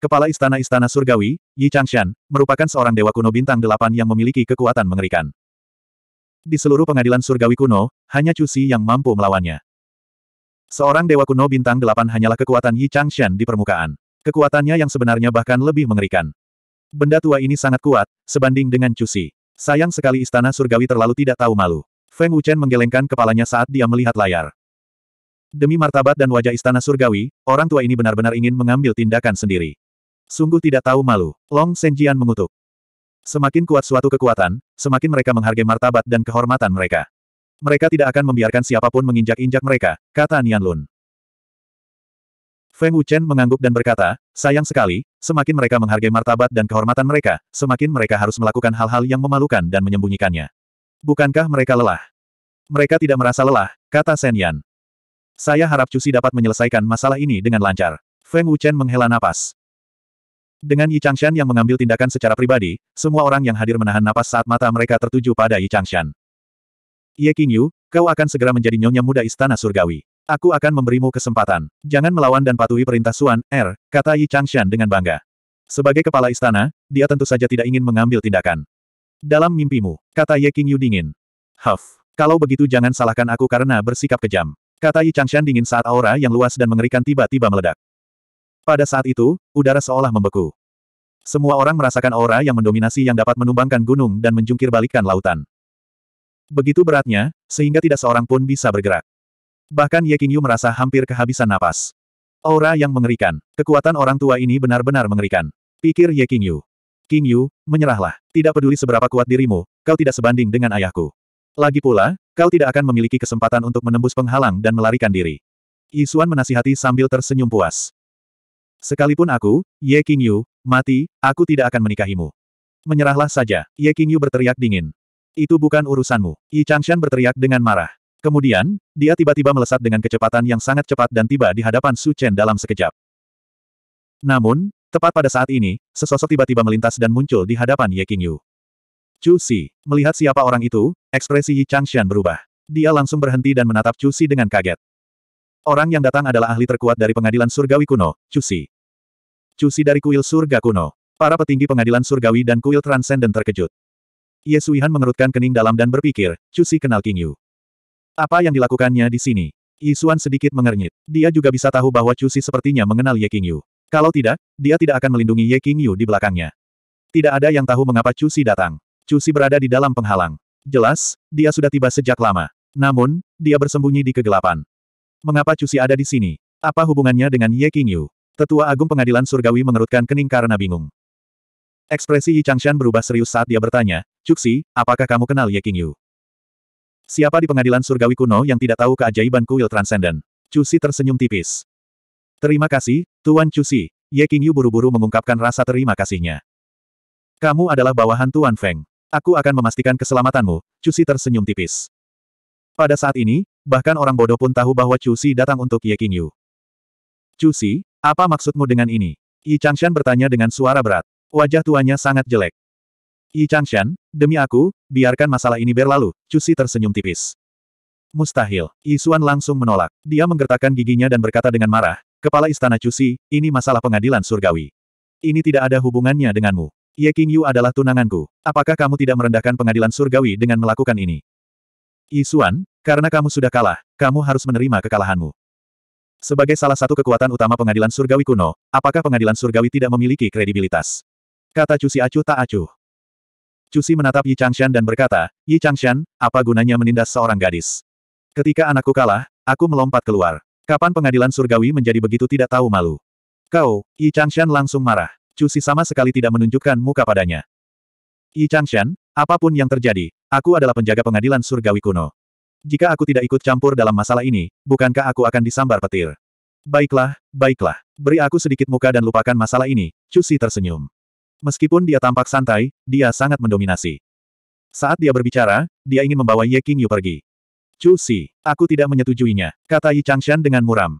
Kepala Istana-Istana Surgawi, Yi Changshan, merupakan seorang dewa kuno bintang delapan yang memiliki kekuatan mengerikan. Di seluruh pengadilan surgawi kuno, hanya Chu Xi yang mampu melawannya. Seorang dewa kuno bintang delapan hanyalah kekuatan Yi Changshan di permukaan. Kekuatannya yang sebenarnya bahkan lebih mengerikan. Benda tua ini sangat kuat, sebanding dengan Chu Xi. Sayang sekali istana surgawi terlalu tidak tahu malu. Feng Wuchen menggelengkan kepalanya saat dia melihat layar. Demi martabat dan wajah istana surgawi, orang tua ini benar-benar ingin mengambil tindakan sendiri. Sungguh tidak tahu malu, Long Senjian mengutuk. Semakin kuat suatu kekuatan, semakin mereka menghargai martabat dan kehormatan mereka. Mereka tidak akan membiarkan siapapun menginjak-injak mereka, kata Nian Lun. Feng Wuchen mengangguk dan berkata, sayang sekali, semakin mereka menghargai martabat dan kehormatan mereka, semakin mereka harus melakukan hal-hal yang memalukan dan menyembunyikannya. Bukankah mereka lelah? Mereka tidak merasa lelah, kata Shen Yan. Saya harap Cusi dapat menyelesaikan masalah ini dengan lancar. Feng Wuchen menghela napas. Dengan Yi Changshan yang mengambil tindakan secara pribadi, semua orang yang hadir menahan napas saat mata mereka tertuju pada Yi Changshan. Ye Qingyu, kau akan segera menjadi nyonya muda istana surgawi. Aku akan memberimu kesempatan. Jangan melawan dan patuhi perintah Suan, Er, kata Yi Changshan dengan bangga. Sebagai kepala istana, dia tentu saja tidak ingin mengambil tindakan. Dalam mimpimu, kata Ye Qingyu dingin. Huff, kalau begitu jangan salahkan aku karena bersikap kejam. Kata Yi Changshan dingin saat aura yang luas dan mengerikan tiba-tiba meledak. Pada saat itu, udara seolah membeku. Semua orang merasakan aura yang mendominasi yang dapat menumbangkan gunung dan menjungkir balikan lautan. Begitu beratnya, sehingga tidak seorang pun bisa bergerak. Bahkan Ye Qingyu merasa hampir kehabisan napas. Aura yang mengerikan. Kekuatan orang tua ini benar-benar mengerikan. Pikir Ye Qingyu. Qingyu, menyerahlah. Tidak peduli seberapa kuat dirimu, kau tidak sebanding dengan ayahku. Lagi pula, kau tidak akan memiliki kesempatan untuk menembus penghalang dan melarikan diri. Yisuan menasihati sambil tersenyum puas. Sekalipun aku, Ye Qingyu, mati, aku tidak akan menikahimu. Menyerahlah saja, Ye Qingyu berteriak dingin. Itu bukan urusanmu. Yi Changshan berteriak dengan marah. Kemudian, dia tiba-tiba melesat dengan kecepatan yang sangat cepat dan tiba di hadapan Su Chen dalam sekejap. Namun, tepat pada saat ini, sesosok tiba-tiba melintas dan muncul di hadapan Ye Qingyu. Chu Si, melihat siapa orang itu, ekspresi Yi Changshan berubah. Dia langsung berhenti dan menatap Chu Si dengan kaget. Orang yang datang adalah ahli terkuat dari pengadilan surgawi kuno, Cusi. Cusi dari kuil surga kuno. Para petinggi pengadilan surgawi dan kuil transenden terkejut. Suihan mengerutkan kening dalam dan berpikir, Cusi kenal King Yu. Apa yang dilakukannya di sini? Yisuan sedikit mengernyit. Dia juga bisa tahu bahwa Cusi sepertinya mengenal Ye King Yu. Kalau tidak, dia tidak akan melindungi Ye King Yu di belakangnya. Tidak ada yang tahu mengapa Cusi datang. Cusi berada di dalam penghalang. Jelas, dia sudah tiba sejak lama. Namun, dia bersembunyi di kegelapan. Mengapa Cusi ada di sini? Apa hubungannya dengan Ye Qingyu? Tetua Agung Pengadilan Surgawi mengerutkan kening karena bingung. Ekspresi Yi Changshan berubah serius saat dia bertanya, Cuksi, apakah kamu kenal Ye Qingyu? Siapa di pengadilan surgawi kuno yang tidak tahu keajaiban kuil transenden? Cusi tersenyum tipis. Terima kasih, Tuan Cusi. Ye Qingyu buru-buru mengungkapkan rasa terima kasihnya. Kamu adalah bawahan Tuan Feng. Aku akan memastikan keselamatanmu, Cusi tersenyum tipis. Pada saat ini, Bahkan orang bodoh pun tahu bahwa Chu Si datang untuk Ye Qingyu. Yu. Chu Si, apa maksudmu dengan ini? Yi Changshan bertanya dengan suara berat. Wajah tuanya sangat jelek. Yi Changshan, demi aku, biarkan masalah ini berlalu, Chu Si tersenyum tipis. Mustahil, Yi Xuan langsung menolak. Dia menggertakkan giginya dan berkata dengan marah, Kepala Istana Chu Si, ini masalah pengadilan surgawi. Ini tidak ada hubungannya denganmu. Ye Qingyu adalah tunanganku. Apakah kamu tidak merendahkan pengadilan surgawi dengan melakukan ini? Yisuan, karena kamu sudah kalah, kamu harus menerima kekalahanmu. Sebagai salah satu kekuatan utama pengadilan surgawi kuno, apakah pengadilan surgawi tidak memiliki kredibilitas? Kata Cusi Acu tak acuh. Cusi menatap Yi Changshan dan berkata, Yi Changshan, apa gunanya menindas seorang gadis? Ketika anakku kalah, aku melompat keluar. Kapan pengadilan surgawi menjadi begitu tidak tahu malu? Kau, Yi Changshan langsung marah. Cusi sama sekali tidak menunjukkan muka padanya. Yi Changshan, apapun yang terjadi, Aku adalah penjaga pengadilan surgawi kuno. Jika aku tidak ikut campur dalam masalah ini, bukankah aku akan disambar petir? Baiklah, baiklah. Beri aku sedikit muka dan lupakan masalah ini, Cusi tersenyum. Meskipun dia tampak santai, dia sangat mendominasi. Saat dia berbicara, dia ingin membawa Ye King Yu pergi. Cusi, aku tidak menyetujuinya, kata Yi Changshan dengan muram.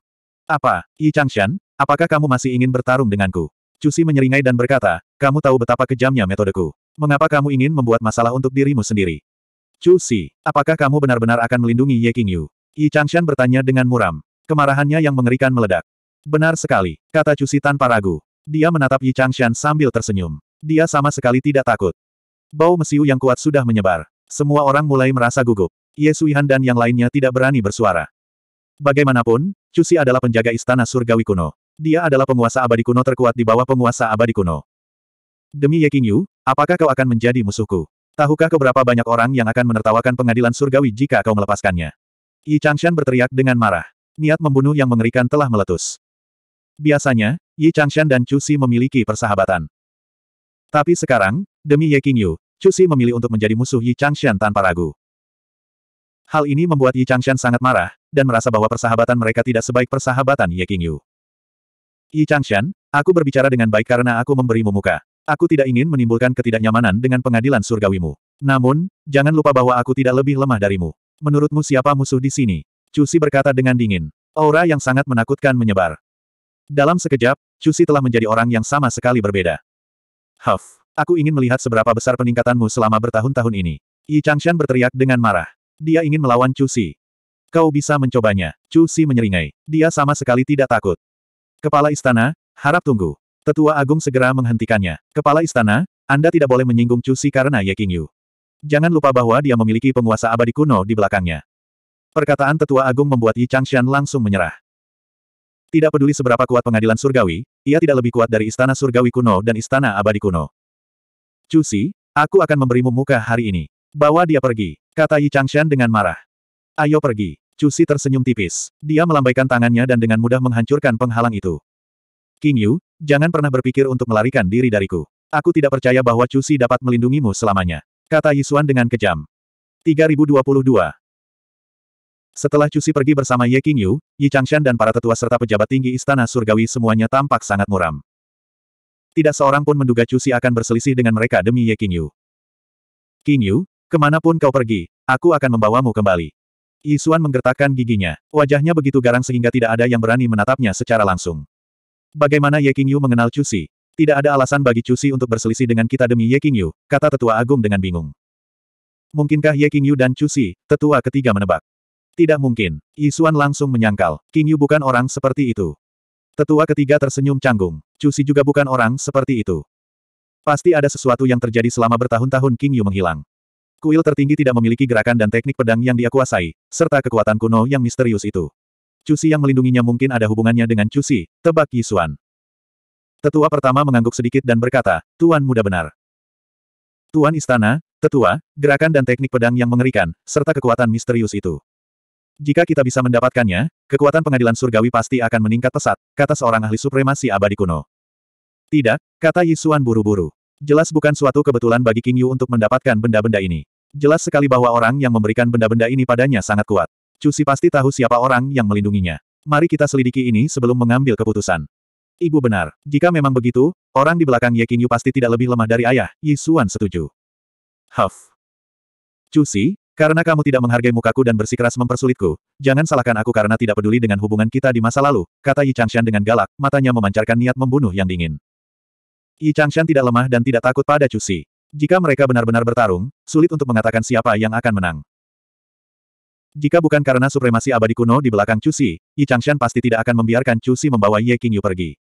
Apa, Yi Changshan, apakah kamu masih ingin bertarung denganku? Cusi menyeringai dan berkata, kamu tahu betapa kejamnya metodeku. Mengapa kamu ingin membuat masalah untuk dirimu sendiri? Chu Si, apakah kamu benar-benar akan melindungi Ye Qingyu? Yi Changshan bertanya dengan muram. Kemarahannya yang mengerikan meledak. Benar sekali, kata Chu Si tanpa ragu. Dia menatap Yi Changshan sambil tersenyum. Dia sama sekali tidak takut. Bau mesiu yang kuat sudah menyebar. Semua orang mulai merasa gugup. Ye Suihan dan yang lainnya tidak berani bersuara. Bagaimanapun, Cusi adalah penjaga istana surgawi kuno. Dia adalah penguasa abadi kuno terkuat di bawah penguasa abadi kuno. Demi Ye Qingyu, apakah kau akan menjadi musuhku? Tahukah keberapa banyak orang yang akan menertawakan pengadilan surgawi jika kau melepaskannya? Yi Changshan berteriak dengan marah. Niat membunuh yang mengerikan telah meletus. Biasanya, Yi Changshan dan Chu Xi memiliki persahabatan. Tapi sekarang, demi Ye Qingyu, Chu Xi memilih untuk menjadi musuh Yi Changshan tanpa ragu. Hal ini membuat Yi Changshan sangat marah, dan merasa bahwa persahabatan mereka tidak sebaik persahabatan Ye Qingyu. Yi Changshan, aku berbicara dengan baik karena aku memberimu muka. Aku tidak ingin menimbulkan ketidaknyamanan dengan pengadilan surgawimu. Namun, jangan lupa bahwa aku tidak lebih lemah darimu. Menurutmu siapa musuh di sini? Cusi berkata dengan dingin. Aura yang sangat menakutkan menyebar. Dalam sekejap, Cusi telah menjadi orang yang sama sekali berbeda. Huff, aku ingin melihat seberapa besar peningkatanmu selama bertahun-tahun ini. Yi Changshan berteriak dengan marah. Dia ingin melawan Cusi. Kau bisa mencobanya. Cusi menyeringai. Dia sama sekali tidak takut. Kepala istana, harap tunggu. Tetua Agung segera menghentikannya. Kepala Istana, Anda tidak boleh menyinggung Cusi karena Ye King Yu. Jangan lupa bahwa dia memiliki penguasa abadi kuno di belakangnya. Perkataan Tetua Agung membuat Yi Changshan langsung menyerah. Tidak peduli seberapa kuat pengadilan surgawi, ia tidak lebih kuat dari istana surgawi kuno dan istana abadi kuno. Cusi, aku akan memberimu muka hari ini. Bawa dia pergi, kata Yi Changshan dengan marah. Ayo pergi. Cusi tersenyum tipis. Dia melambaikan tangannya dan dengan mudah menghancurkan penghalang itu. King Yu, Jangan pernah berpikir untuk melarikan diri dariku. Aku tidak percaya bahwa Cusi dapat melindungimu selamanya. Kata Yisuan dengan kejam. 3022 Setelah Cusi pergi bersama Ye Qingyu, Yi Changshan dan para tetua serta pejabat tinggi istana surgawi semuanya tampak sangat muram. Tidak seorang pun menduga Cusi akan berselisih dengan mereka demi Ye Qingyu. Qingyu, kemanapun kau pergi, aku akan membawamu kembali. Yisuan menggertakkan giginya. Wajahnya begitu garang sehingga tidak ada yang berani menatapnya secara langsung. Bagaimana Ye Qingyu mengenal Chu Si? Tidak ada alasan bagi Chu Si untuk berselisih dengan kita demi Ye Qingyu, kata tetua agung dengan bingung. Mungkinkah Ye Qingyu dan Chu Si, tetua ketiga menebak? Tidak mungkin. Yisuan langsung menyangkal, Qingyu bukan orang seperti itu. Tetua ketiga tersenyum canggung, Chu Si juga bukan orang seperti itu. Pasti ada sesuatu yang terjadi selama bertahun-tahun Qingyu menghilang. Kuil tertinggi tidak memiliki gerakan dan teknik pedang yang dia kuasai, serta kekuatan kuno yang misterius itu. Cusi yang melindunginya mungkin ada hubungannya dengan Cusi, tebak Yisuan. Tetua pertama mengangguk sedikit dan berkata, Tuan muda benar. Tuan istana, tetua, gerakan dan teknik pedang yang mengerikan, serta kekuatan misterius itu. Jika kita bisa mendapatkannya, kekuatan pengadilan surgawi pasti akan meningkat pesat, kata seorang ahli supremasi abadi kuno. Tidak, kata Yisuan buru-buru. Jelas bukan suatu kebetulan bagi King Yu untuk mendapatkan benda-benda ini. Jelas sekali bahwa orang yang memberikan benda-benda ini padanya sangat kuat. Cusi pasti tahu siapa orang yang melindunginya. Mari kita selidiki ini sebelum mengambil keputusan. Ibu benar. Jika memang begitu, orang di belakang Ye Qingyu pasti tidak lebih lemah dari ayah, Yi Xuan setuju. Huff. Cusi, karena kamu tidak menghargai mukaku dan bersikeras mempersulitku, jangan salahkan aku karena tidak peduli dengan hubungan kita di masa lalu, kata Yi Changshan dengan galak, matanya memancarkan niat membunuh yang dingin. Yi Changshan tidak lemah dan tidak takut pada Cusi. Jika mereka benar-benar bertarung, sulit untuk mengatakan siapa yang akan menang. Jika bukan karena supremasi abadi kuno di belakang Cusi, Yi Changshan pasti tidak akan membiarkan Cusi membawa Ye Qingyu pergi.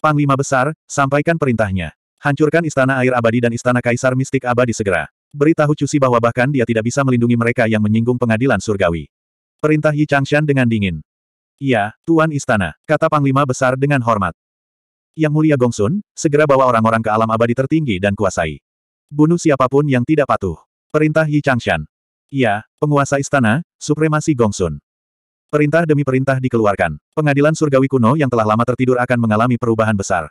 Panglima Besar, sampaikan perintahnya. Hancurkan Istana Air Abadi dan Istana Kaisar Mistik Abadi segera. Beritahu Cusi bahwa bahkan dia tidak bisa melindungi mereka yang menyinggung pengadilan surgawi. Perintah Yi Changshan dengan dingin. Ya, Tuan Istana, kata Panglima Besar dengan hormat. Yang Mulia Gongsun, segera bawa orang-orang ke alam abadi tertinggi dan kuasai. Bunuh siapapun yang tidak patuh. Perintah Yi Changshan. Iya, penguasa istana, supremasi Gongsun. Perintah demi perintah dikeluarkan. Pengadilan surgawi kuno yang telah lama tertidur akan mengalami perubahan besar.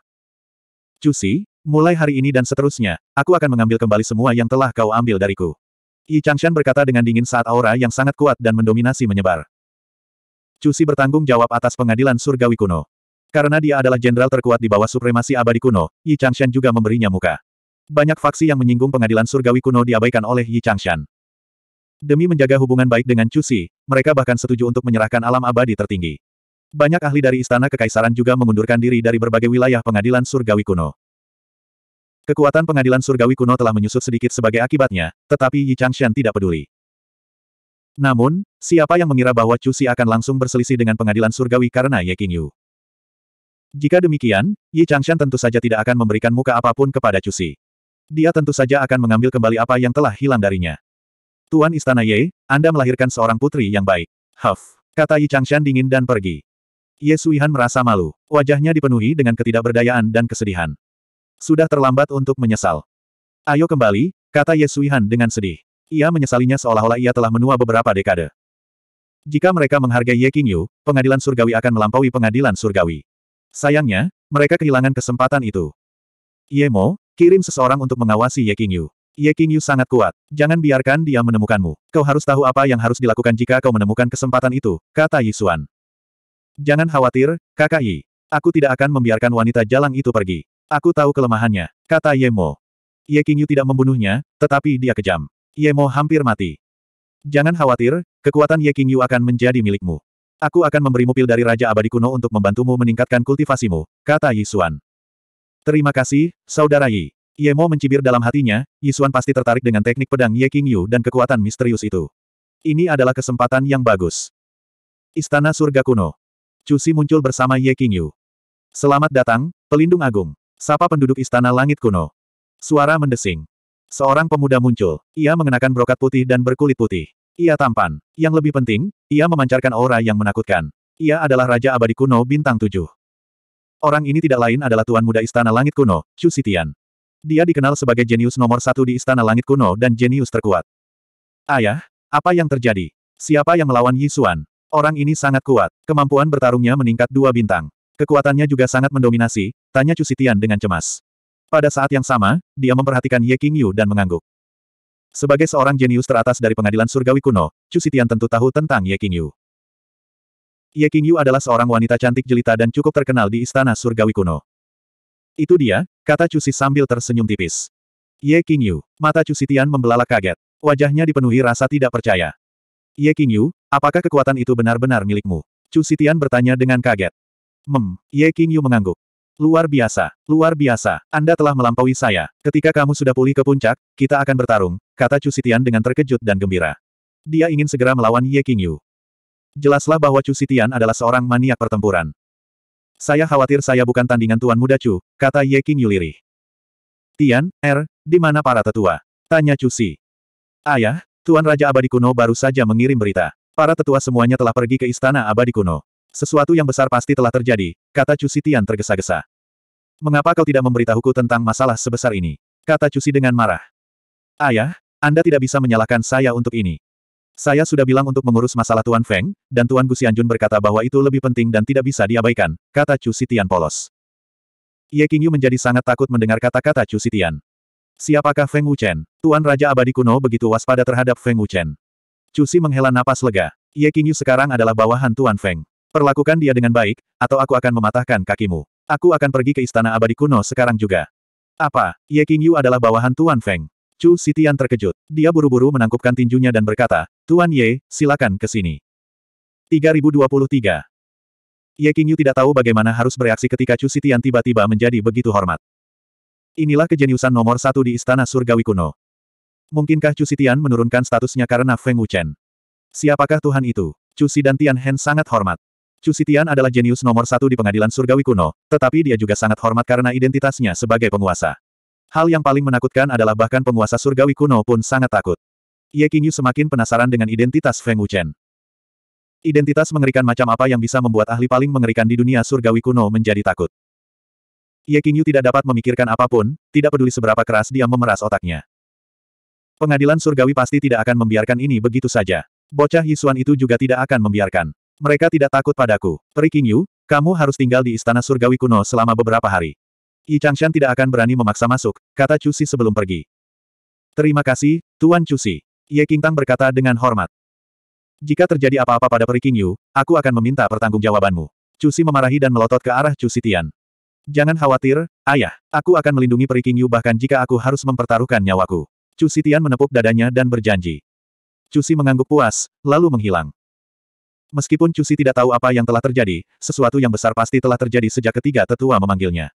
Cusi, mulai hari ini dan seterusnya, aku akan mengambil kembali semua yang telah kau ambil dariku. Yi Changshan berkata dengan dingin saat aura yang sangat kuat dan mendominasi menyebar. Cusi bertanggung jawab atas pengadilan surgawi kuno. Karena dia adalah jenderal terkuat di bawah supremasi abadi kuno, Yi Changshan juga memberinya muka. Banyak faksi yang menyinggung pengadilan surgawi kuno diabaikan oleh Yi Changshan. Demi menjaga hubungan baik dengan Cusi, mereka bahkan setuju untuk menyerahkan alam abadi tertinggi. Banyak ahli dari Istana Kekaisaran juga mengundurkan diri dari berbagai wilayah pengadilan surgawi kuno. Kekuatan pengadilan surgawi kuno telah menyusut sedikit sebagai akibatnya, tetapi Yi Changshan tidak peduli. Namun, siapa yang mengira bahwa Cusi akan langsung berselisih dengan pengadilan surgawi karena Ye Qingyu? Jika demikian, Yi Changshan tentu saja tidak akan memberikan muka apapun kepada Cusi. Dia tentu saja akan mengambil kembali apa yang telah hilang darinya. Tuan Istana Ye, Anda melahirkan seorang putri yang baik. Huff. Kata Yi Changshan dingin dan pergi. Ye Suihan merasa malu. Wajahnya dipenuhi dengan ketidakberdayaan dan kesedihan. Sudah terlambat untuk menyesal. Ayo kembali, kata Ye Suihan dengan sedih. Ia menyesalinya seolah-olah ia telah menua beberapa dekade. Jika mereka menghargai Ye Qingyu, pengadilan surgawi akan melampaui pengadilan surgawi. Sayangnya, mereka kehilangan kesempatan itu. Ye Mo, kirim seseorang untuk mengawasi Ye Qingyu. Ye Qingyu sangat kuat. Jangan biarkan dia menemukanmu. Kau harus tahu apa yang harus dilakukan jika kau menemukan kesempatan itu, kata Yi Xuan. Jangan khawatir, kakak Yi. Aku tidak akan membiarkan wanita jalang itu pergi. Aku tahu kelemahannya, kata Ye Mo. Ye Qingyu tidak membunuhnya, tetapi dia kejam. Ye Mo hampir mati. Jangan khawatir, kekuatan Ye Qingyu akan menjadi milikmu. Aku akan memberimu pil dari Raja Abadi Kuno untuk membantumu meningkatkan kultivasimu, kata Yi Xuan. Terima kasih, Saudara Yi. Ye Mo mencibir dalam hatinya, Yisuan pasti tertarik dengan teknik pedang Ye King Yu dan kekuatan misterius itu. Ini adalah kesempatan yang bagus. Istana Surga Kuno. Cusi muncul bersama Ye King Yu. Selamat datang, Pelindung Agung. Sapa penduduk Istana Langit Kuno. Suara mendesing. Seorang pemuda muncul. Ia mengenakan brokat putih dan berkulit putih. Ia tampan. Yang lebih penting, ia memancarkan aura yang menakutkan. Ia adalah Raja Abadi Kuno Bintang Tujuh. Orang ini tidak lain adalah Tuan Muda Istana Langit Kuno, Chu Sitian. Dia dikenal sebagai jenius nomor satu di Istana Langit Kuno dan jenius terkuat. Ayah, apa yang terjadi? Siapa yang melawan Yisuan? Orang ini sangat kuat. Kemampuan bertarungnya meningkat dua bintang. Kekuatannya juga sangat mendominasi, tanya Cusitian dengan cemas. Pada saat yang sama, dia memperhatikan Ye King Yu dan mengangguk. Sebagai seorang jenius teratas dari pengadilan surgawi kuno, Cusitian tentu tahu tentang Ye King Yu. Ye King Yu adalah seorang wanita cantik jelita dan cukup terkenal di istana surgawi kuno. Itu dia, Kata Cusi sambil tersenyum tipis. Ye Qingyu, Mata Cusi Tian membelalak kaget. Wajahnya dipenuhi rasa tidak percaya. Ye Qingyu, apakah kekuatan itu benar-benar milikmu? Cusi Tian bertanya dengan kaget. Mem, Ye Qingyu mengangguk. Luar biasa, luar biasa, Anda telah melampaui saya. Ketika kamu sudah pulih ke puncak, kita akan bertarung, kata Cusi Tian dengan terkejut dan gembira. Dia ingin segera melawan Ye Qingyu. Jelaslah bahwa Cusi Tian adalah seorang maniak pertempuran. Saya khawatir saya bukan tandingan Tuan Muda Chu, kata Ye King Yuliri. Tian, Er, di mana para tetua? Tanya Chu Si. Ayah, Tuan Raja Abadi Kuno baru saja mengirim berita. Para tetua semuanya telah pergi ke Istana Abadi Kuno. Sesuatu yang besar pasti telah terjadi, kata Chu Si Tian tergesa-gesa. Mengapa kau tidak memberitahuku tentang masalah sebesar ini? Kata Chu Si dengan marah. Ayah, Anda tidak bisa menyalahkan saya untuk ini. Saya sudah bilang untuk mengurus masalah Tuan Feng, dan Tuan Gusianjun berkata bahwa itu lebih penting dan tidak bisa diabaikan, kata Chu Sitian polos. Ye Qingyu menjadi sangat takut mendengar kata-kata Chu Sitian. Siapakah Feng Wuchen? Tuan Raja Abadi kuno begitu waspada terhadap Feng Wuchen. Chu Si menghela napas lega. Ye Qingyu sekarang adalah bawahan Tuan Feng. Perlakukan dia dengan baik, atau aku akan mematahkan kakimu. Aku akan pergi ke istana abadi kuno sekarang juga. Apa? Ye Qingyu adalah bawahan Tuan Feng. Chu Sitian terkejut. Dia buru-buru menangkupkan tinjunya dan berkata, Tuan Ye, silakan ke sini. 3023. Ye Qingyu tidak tahu bagaimana harus bereaksi ketika Chu Sitian tiba-tiba menjadi begitu hormat. Inilah kejeniusan nomor satu di Istana Surgawi kuno. Mungkinkah Chu Sitian menurunkan statusnya karena Feng Wuchen? Siapakah Tuhan itu? Chu Si dan Tian Hen sangat hormat. Chu Sitian adalah jenius nomor satu di pengadilan Surgawi kuno, tetapi dia juga sangat hormat karena identitasnya sebagai penguasa. Hal yang paling menakutkan adalah bahkan penguasa Surgawi kuno pun sangat takut. Ye Qingyu semakin penasaran dengan identitas Feng Wuchen. Identitas mengerikan macam apa yang bisa membuat ahli paling mengerikan di dunia surgawi kuno menjadi takut. Ye Qingyu tidak dapat memikirkan apapun, tidak peduli seberapa keras dia memeras otaknya. Pengadilan surgawi pasti tidak akan membiarkan ini begitu saja. Bocah Yisuan itu juga tidak akan membiarkan. Mereka tidak takut padaku. Peri Qingyu, kamu harus tinggal di istana surgawi kuno selama beberapa hari. Yi Changshan tidak akan berani memaksa masuk, kata Cusi sebelum pergi. Terima kasih, Tuan Cusi. Ye Qingtang berkata dengan hormat. Jika terjadi apa-apa pada Peri Qingyu, aku akan meminta pertanggungjawabanmu. Cusi memarahi dan melotot ke arah Cusitian. Sitian. Jangan khawatir, ayah. Aku akan melindungi Peri Qingyu bahkan jika aku harus mempertaruhkan nyawaku. Cusitian Sitian menepuk dadanya dan berjanji. Cusi mengangguk puas, lalu menghilang. Meskipun Cusi tidak tahu apa yang telah terjadi, sesuatu yang besar pasti telah terjadi sejak ketiga tetua memanggilnya.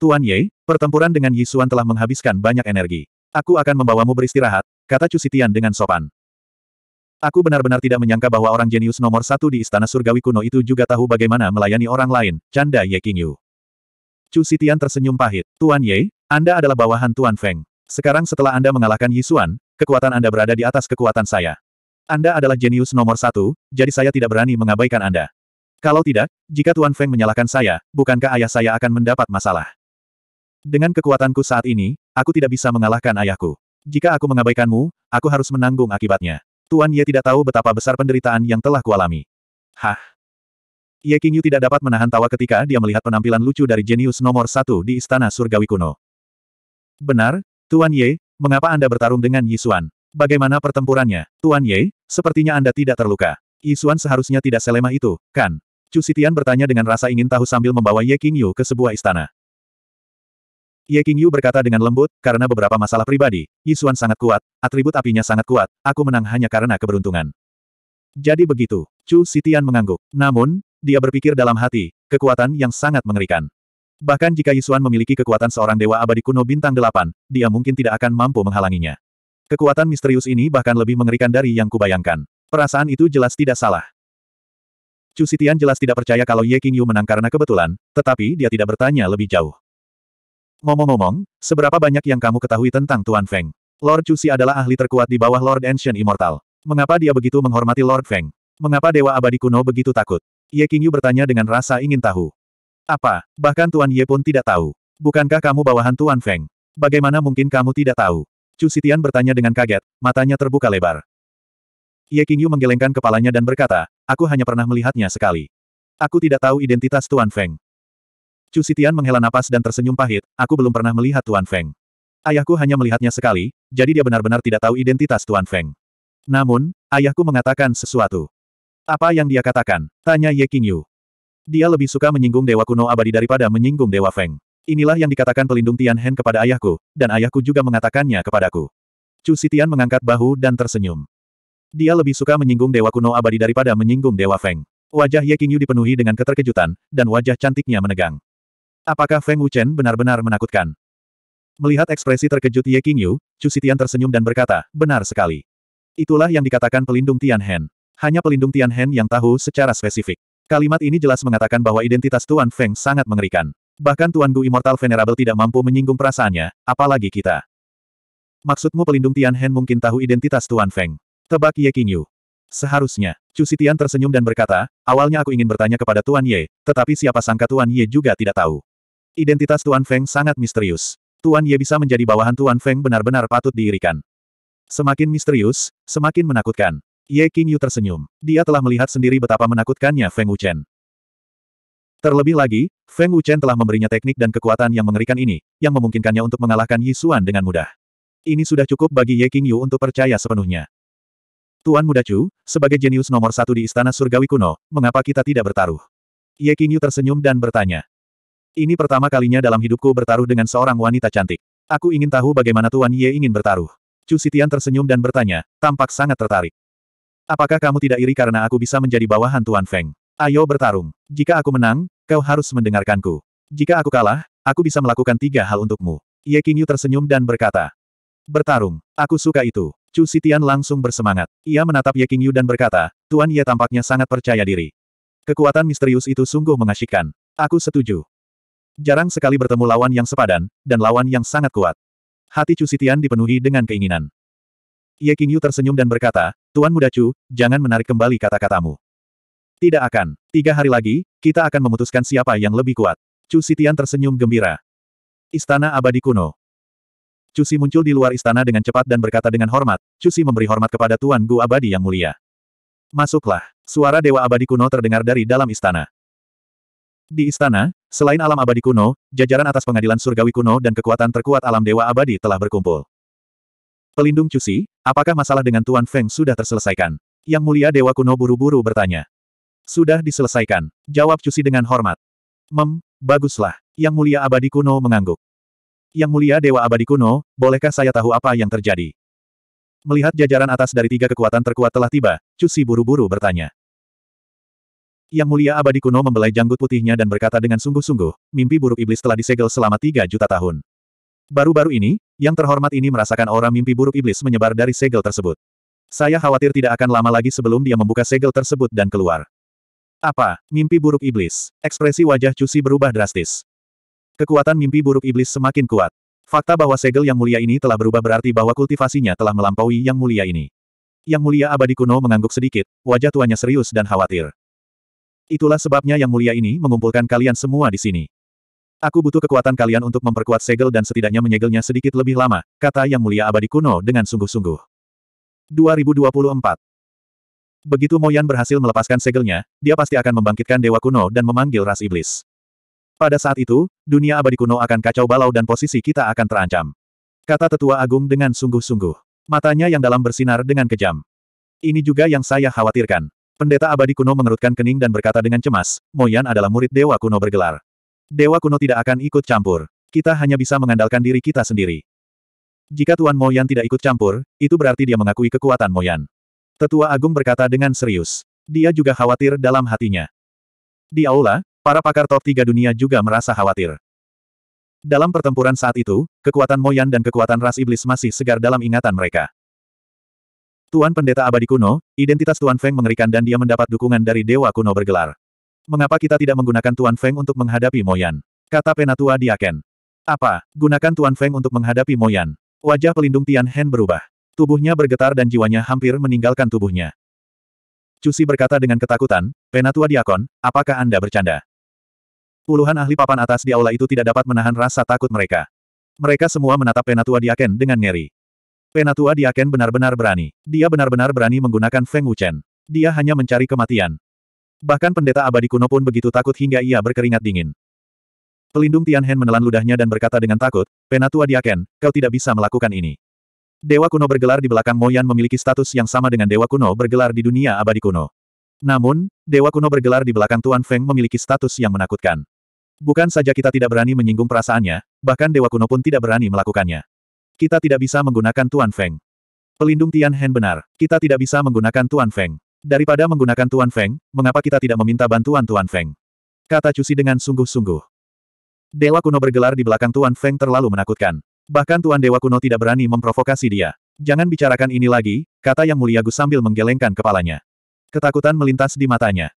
Tuan Ye, pertempuran dengan Yisuan telah menghabiskan banyak energi. Aku akan membawamu beristirahat, kata Cusitian dengan sopan. Aku benar-benar tidak menyangka bahwa orang jenius nomor satu di istana surgawi kuno itu juga tahu bagaimana melayani orang lain, canda Ye Qingyu. Chu Sitian tersenyum pahit. Tuan Ye, Anda adalah bawahan Tuan Feng. Sekarang setelah Anda mengalahkan Yisuan, kekuatan Anda berada di atas kekuatan saya. Anda adalah jenius nomor satu, jadi saya tidak berani mengabaikan Anda. Kalau tidak, jika Tuan Feng menyalahkan saya, bukankah ayah saya akan mendapat masalah? Dengan kekuatanku saat ini, aku tidak bisa mengalahkan ayahku. Jika aku mengabaikanmu, aku harus menanggung akibatnya. Tuan Ye tidak tahu betapa besar penderitaan yang telah kualami. Hah? Ye Qingyu tidak dapat menahan tawa ketika dia melihat penampilan lucu dari jenius nomor satu di Istana Surgawi Kuno. Benar, Tuan Ye, mengapa Anda bertarung dengan Yisuan? Bagaimana pertempurannya, Tuan Ye? Sepertinya Anda tidak terluka. Yisuan seharusnya tidak selemah itu, kan? Cu Sitian bertanya dengan rasa ingin tahu sambil membawa Ye Qingyu ke sebuah istana. Ye King Yu berkata dengan lembut, karena beberapa masalah pribadi, Yisuan sangat kuat, atribut apinya sangat kuat, aku menang hanya karena keberuntungan. Jadi begitu, Chu Sitian mengangguk. Namun, dia berpikir dalam hati, kekuatan yang sangat mengerikan. Bahkan jika Yisuan memiliki kekuatan seorang dewa abadi kuno bintang delapan, dia mungkin tidak akan mampu menghalanginya. Kekuatan misterius ini bahkan lebih mengerikan dari yang kubayangkan. Perasaan itu jelas tidak salah. Chu Sitian jelas tidak percaya kalau Ye King Yu menang karena kebetulan, tetapi dia tidak bertanya lebih jauh. Ngomong-ngomong, seberapa banyak yang kamu ketahui tentang Tuan Feng? Lord Chu Si adalah ahli terkuat di bawah Lord Ancient Immortal. Mengapa dia begitu menghormati Lord Feng? Mengapa Dewa Abadi Kuno begitu takut? Ye Qingyu bertanya dengan rasa ingin tahu. Apa? Bahkan Tuan Ye pun tidak tahu. Bukankah kamu bawahan Tuan Feng? Bagaimana mungkin kamu tidak tahu? Chu Sitian bertanya dengan kaget, matanya terbuka lebar. Ye Qingyu menggelengkan kepalanya dan berkata, aku hanya pernah melihatnya sekali. Aku tidak tahu identitas Tuan Feng. Chu Sitian menghela napas dan tersenyum pahit, aku belum pernah melihat Tuan Feng. Ayahku hanya melihatnya sekali, jadi dia benar-benar tidak tahu identitas Tuan Feng. Namun, ayahku mengatakan sesuatu. Apa yang dia katakan? Tanya Ye Qingyu. Dia lebih suka menyinggung Dewa Kuno Abadi daripada menyinggung Dewa Feng. Inilah yang dikatakan pelindung Tian Hen kepada ayahku, dan ayahku juga mengatakannya kepadaku. Chu Sitian mengangkat bahu dan tersenyum. Dia lebih suka menyinggung Dewa Kuno Abadi daripada menyinggung Dewa Feng. Wajah Ye Qingyu dipenuhi dengan keterkejutan, dan wajah cantiknya menegang. Apakah Feng Wuchen benar-benar menakutkan? Melihat ekspresi terkejut Ye Qingyu, Chu Sitian tersenyum dan berkata, benar sekali. Itulah yang dikatakan pelindung Tian Hen. Hanya pelindung Tian Hen yang tahu secara spesifik. Kalimat ini jelas mengatakan bahwa identitas Tuan Feng sangat mengerikan. Bahkan Tuan Gu Immortal Venerable tidak mampu menyinggung perasaannya, apalagi kita. Maksudmu pelindung Tian Hen mungkin tahu identitas Tuan Feng? Tebak Ye Qingyu. Seharusnya, Chu Sitian tersenyum dan berkata, awalnya aku ingin bertanya kepada Tuan Ye, tetapi siapa sangka Tuan Ye juga tidak tahu. Identitas Tuan Feng sangat misterius. Tuan Ye bisa menjadi bawahan Tuan Feng benar-benar patut diirikan. Semakin misterius, semakin menakutkan. Ye King Yu tersenyum. Dia telah melihat sendiri betapa menakutkannya Feng Wuchen. Terlebih lagi, Feng Wuchen telah memberinya teknik dan kekuatan yang mengerikan ini, yang memungkinkannya untuk mengalahkan Yi Xuan dengan mudah. Ini sudah cukup bagi Ye King Yu untuk percaya sepenuhnya. Tuan Muda Chu, sebagai jenius nomor satu di Istana Surgawi Kuno, mengapa kita tidak bertaruh? Ye King Yu tersenyum dan bertanya. Ini pertama kalinya dalam hidupku bertaruh dengan seorang wanita cantik. Aku ingin tahu bagaimana Tuan Ye ingin bertaruh. Chu Sitian tersenyum dan bertanya, tampak sangat tertarik. Apakah kamu tidak iri karena aku bisa menjadi bawahan Tuan Feng? Ayo bertarung. Jika aku menang, kau harus mendengarkanku. Jika aku kalah, aku bisa melakukan tiga hal untukmu. Ye Qingyu tersenyum dan berkata, Bertarung. Aku suka itu. Chu Sitian langsung bersemangat. Ia menatap Ye Qingyu dan berkata, Tuan Ye tampaknya sangat percaya diri. Kekuatan misterius itu sungguh mengasyikkan. Aku setuju. Jarang sekali bertemu lawan yang sepadan, dan lawan yang sangat kuat. Hati Chu Sitian dipenuhi dengan keinginan. Ye King tersenyum dan berkata, Tuan Muda Chu, jangan menarik kembali kata-katamu. Tidak akan. Tiga hari lagi, kita akan memutuskan siapa yang lebih kuat. Chu Sitian tersenyum gembira. Istana Abadi Kuno. Chu Si muncul di luar istana dengan cepat dan berkata dengan hormat, Chu Si memberi hormat kepada Tuan Gu Abadi yang mulia. Masuklah. Suara Dewa Abadi Kuno terdengar dari dalam istana. Di istana, Selain alam abadi kuno, jajaran atas pengadilan surgawi kuno dan kekuatan terkuat alam dewa abadi telah berkumpul. Pelindung Cusi, apakah masalah dengan Tuan Feng sudah terselesaikan? Yang mulia dewa kuno buru-buru bertanya. Sudah diselesaikan, jawab Cusi dengan hormat. Mem, baguslah. Yang mulia abadi kuno mengangguk. Yang mulia dewa abadi kuno, bolehkah saya tahu apa yang terjadi? Melihat jajaran atas dari tiga kekuatan terkuat telah tiba, Cusi buru-buru bertanya. Yang mulia abadi kuno membelai janggut putihnya dan berkata dengan sungguh-sungguh, mimpi buruk iblis telah disegel selama tiga juta tahun. Baru-baru ini, yang terhormat ini merasakan aura mimpi buruk iblis menyebar dari segel tersebut. Saya khawatir tidak akan lama lagi sebelum dia membuka segel tersebut dan keluar. Apa, mimpi buruk iblis? Ekspresi wajah Cusi berubah drastis. Kekuatan mimpi buruk iblis semakin kuat. Fakta bahwa segel yang mulia ini telah berubah berarti bahwa kultivasinya telah melampaui yang mulia ini. Yang mulia abadi kuno mengangguk sedikit, wajah tuanya serius dan khawatir. Itulah sebabnya yang mulia ini mengumpulkan kalian semua di sini. Aku butuh kekuatan kalian untuk memperkuat segel dan setidaknya menyegelnya sedikit lebih lama, kata yang mulia abadi kuno dengan sungguh-sungguh. 2024 Begitu Moyan berhasil melepaskan segelnya, dia pasti akan membangkitkan dewa kuno dan memanggil ras iblis. Pada saat itu, dunia abadi kuno akan kacau balau dan posisi kita akan terancam. Kata tetua agung dengan sungguh-sungguh. Matanya yang dalam bersinar dengan kejam. Ini juga yang saya khawatirkan. Pendeta abadi kuno mengerutkan kening dan berkata dengan cemas, Moyan adalah murid dewa kuno bergelar. Dewa kuno tidak akan ikut campur. Kita hanya bisa mengandalkan diri kita sendiri. Jika Tuan Moyan tidak ikut campur, itu berarti dia mengakui kekuatan Moyan. Tetua Agung berkata dengan serius. Dia juga khawatir dalam hatinya. Di aula, para pakar top Tiga dunia juga merasa khawatir. Dalam pertempuran saat itu, kekuatan Moyan dan kekuatan ras iblis masih segar dalam ingatan mereka. Tuan Pendeta Abadi Kuno, identitas Tuan Feng mengerikan dan dia mendapat dukungan dari Dewa Kuno bergelar. Mengapa kita tidak menggunakan Tuan Feng untuk menghadapi Moyan? Kata Penatua Diaken. Apa, gunakan Tuan Feng untuk menghadapi Moyan? Wajah pelindung Tian Hen berubah. Tubuhnya bergetar dan jiwanya hampir meninggalkan tubuhnya. Cusi berkata dengan ketakutan, Penatua Diakon, apakah Anda bercanda? Puluhan ahli papan atas di aula itu tidak dapat menahan rasa takut mereka. Mereka semua menatap Penatua Diaken dengan ngeri. Penatua Diaken benar-benar berani. Dia benar-benar berani menggunakan Feng Wuchen. Dia hanya mencari kematian. Bahkan pendeta abadi kuno pun begitu takut hingga ia berkeringat dingin. Pelindung Tianhen menelan ludahnya dan berkata dengan takut, Penatua Diaken, kau tidak bisa melakukan ini. Dewa kuno bergelar di belakang Moyan memiliki status yang sama dengan Dewa kuno bergelar di dunia abadi kuno. Namun, Dewa kuno bergelar di belakang Tuan Feng memiliki status yang menakutkan. Bukan saja kita tidak berani menyinggung perasaannya, bahkan Dewa Kuno pun tidak berani melakukannya. Kita tidak bisa menggunakan Tuan Feng. Pelindung Tian Hen benar. Kita tidak bisa menggunakan Tuan Feng. Daripada menggunakan Tuan Feng, mengapa kita tidak meminta bantuan Tuan Feng? Kata Cusi dengan sungguh-sungguh. Dewa kuno bergelar di belakang Tuan Feng terlalu menakutkan. Bahkan Tuan Dewa kuno tidak berani memprovokasi dia. Jangan bicarakan ini lagi, kata Yang Mulia Gus sambil menggelengkan kepalanya. Ketakutan melintas di matanya.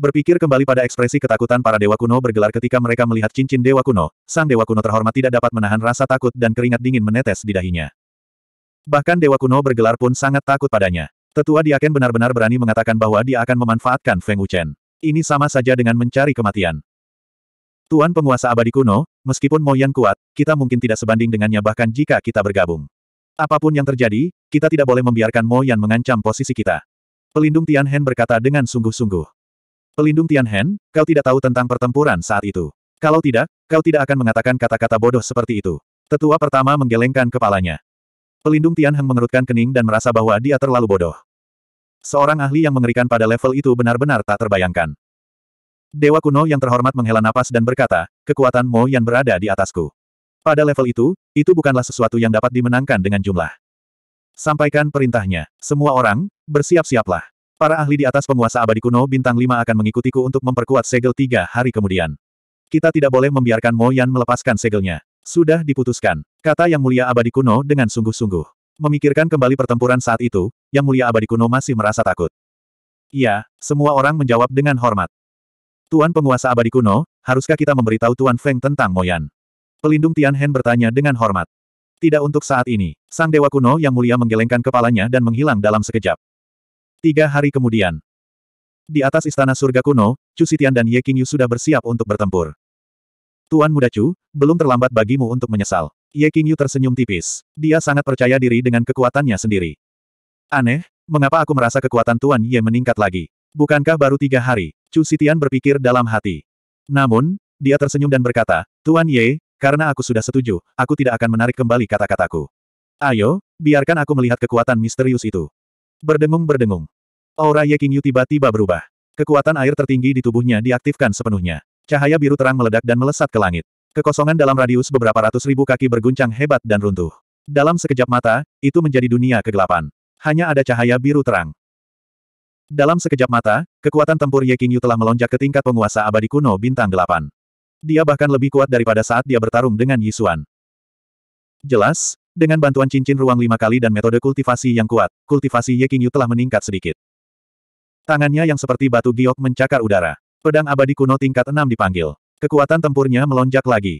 Berpikir kembali pada ekspresi ketakutan para dewa kuno bergelar ketika mereka melihat cincin dewa kuno, sang dewa kuno terhormat tidak dapat menahan rasa takut dan keringat dingin menetes di dahinya. Bahkan dewa kuno bergelar pun sangat takut padanya. Tetua Diaken benar-benar berani mengatakan bahwa dia akan memanfaatkan Feng Wuchen. Ini sama saja dengan mencari kematian. Tuan penguasa abadi kuno, meskipun Moyan kuat, kita mungkin tidak sebanding dengannya bahkan jika kita bergabung. Apapun yang terjadi, kita tidak boleh membiarkan Mo Yan mengancam posisi kita. Pelindung Tian Hen berkata dengan sungguh-sungguh. Pelindung Tianhen, kau tidak tahu tentang pertempuran saat itu. Kalau tidak, kau tidak akan mengatakan kata-kata bodoh seperti itu. Tetua pertama menggelengkan kepalanya. Pelindung Tianheng mengerutkan kening dan merasa bahwa dia terlalu bodoh. Seorang ahli yang mengerikan pada level itu benar-benar tak terbayangkan. Dewa kuno yang terhormat menghela napas dan berkata, kekuatan Mo yang berada di atasku. Pada level itu, itu bukanlah sesuatu yang dapat dimenangkan dengan jumlah. Sampaikan perintahnya. Semua orang, bersiap-siaplah. Para ahli di atas penguasa abadi kuno bintang 5 akan mengikutiku untuk memperkuat segel tiga hari kemudian. Kita tidak boleh membiarkan Mo Yan melepaskan segelnya. Sudah diputuskan, kata Yang Mulia Abadi Kuno dengan sungguh-sungguh. Memikirkan kembali pertempuran saat itu, Yang Mulia Abadi Kuno masih merasa takut. Iya, semua orang menjawab dengan hormat. Tuan penguasa abadi kuno, haruskah kita memberitahu Tuan Feng tentang Moyan? Pelindung Tian Hen bertanya dengan hormat. Tidak untuk saat ini. Sang Dewa Kuno yang mulia menggelengkan kepalanya dan menghilang dalam sekejap. Tiga hari kemudian. Di atas istana surga kuno, Chu Sitian dan Ye Qingyu sudah bersiap untuk bertempur. Tuan muda Chu, belum terlambat bagimu untuk menyesal. Ye Qingyu tersenyum tipis. Dia sangat percaya diri dengan kekuatannya sendiri. Aneh, mengapa aku merasa kekuatan Tuan Ye meningkat lagi? Bukankah baru tiga hari? Chu Sitian berpikir dalam hati. Namun, dia tersenyum dan berkata, Tuan Ye, karena aku sudah setuju, aku tidak akan menarik kembali kata-kataku. Ayo, biarkan aku melihat kekuatan misterius itu. Berdengung-berdengung. Aura Ye Qingyu tiba-tiba berubah. Kekuatan air tertinggi di tubuhnya diaktifkan sepenuhnya. Cahaya biru terang meledak dan melesat ke langit. Kekosongan dalam radius beberapa ratus ribu kaki berguncang hebat dan runtuh. Dalam sekejap mata, itu menjadi dunia kegelapan. Hanya ada cahaya biru terang. Dalam sekejap mata, kekuatan tempur Ye Qingyu telah melonjak ke tingkat penguasa abadi kuno bintang delapan. Dia bahkan lebih kuat daripada saat dia bertarung dengan Yisuan. Jelas, dengan bantuan cincin ruang lima kali dan metode kultivasi yang kuat, kultivasi Ye Qingyu telah meningkat sedikit. Tangannya yang seperti batu giok mencakar udara. Pedang abadi kuno tingkat enam dipanggil. Kekuatan tempurnya melonjak lagi.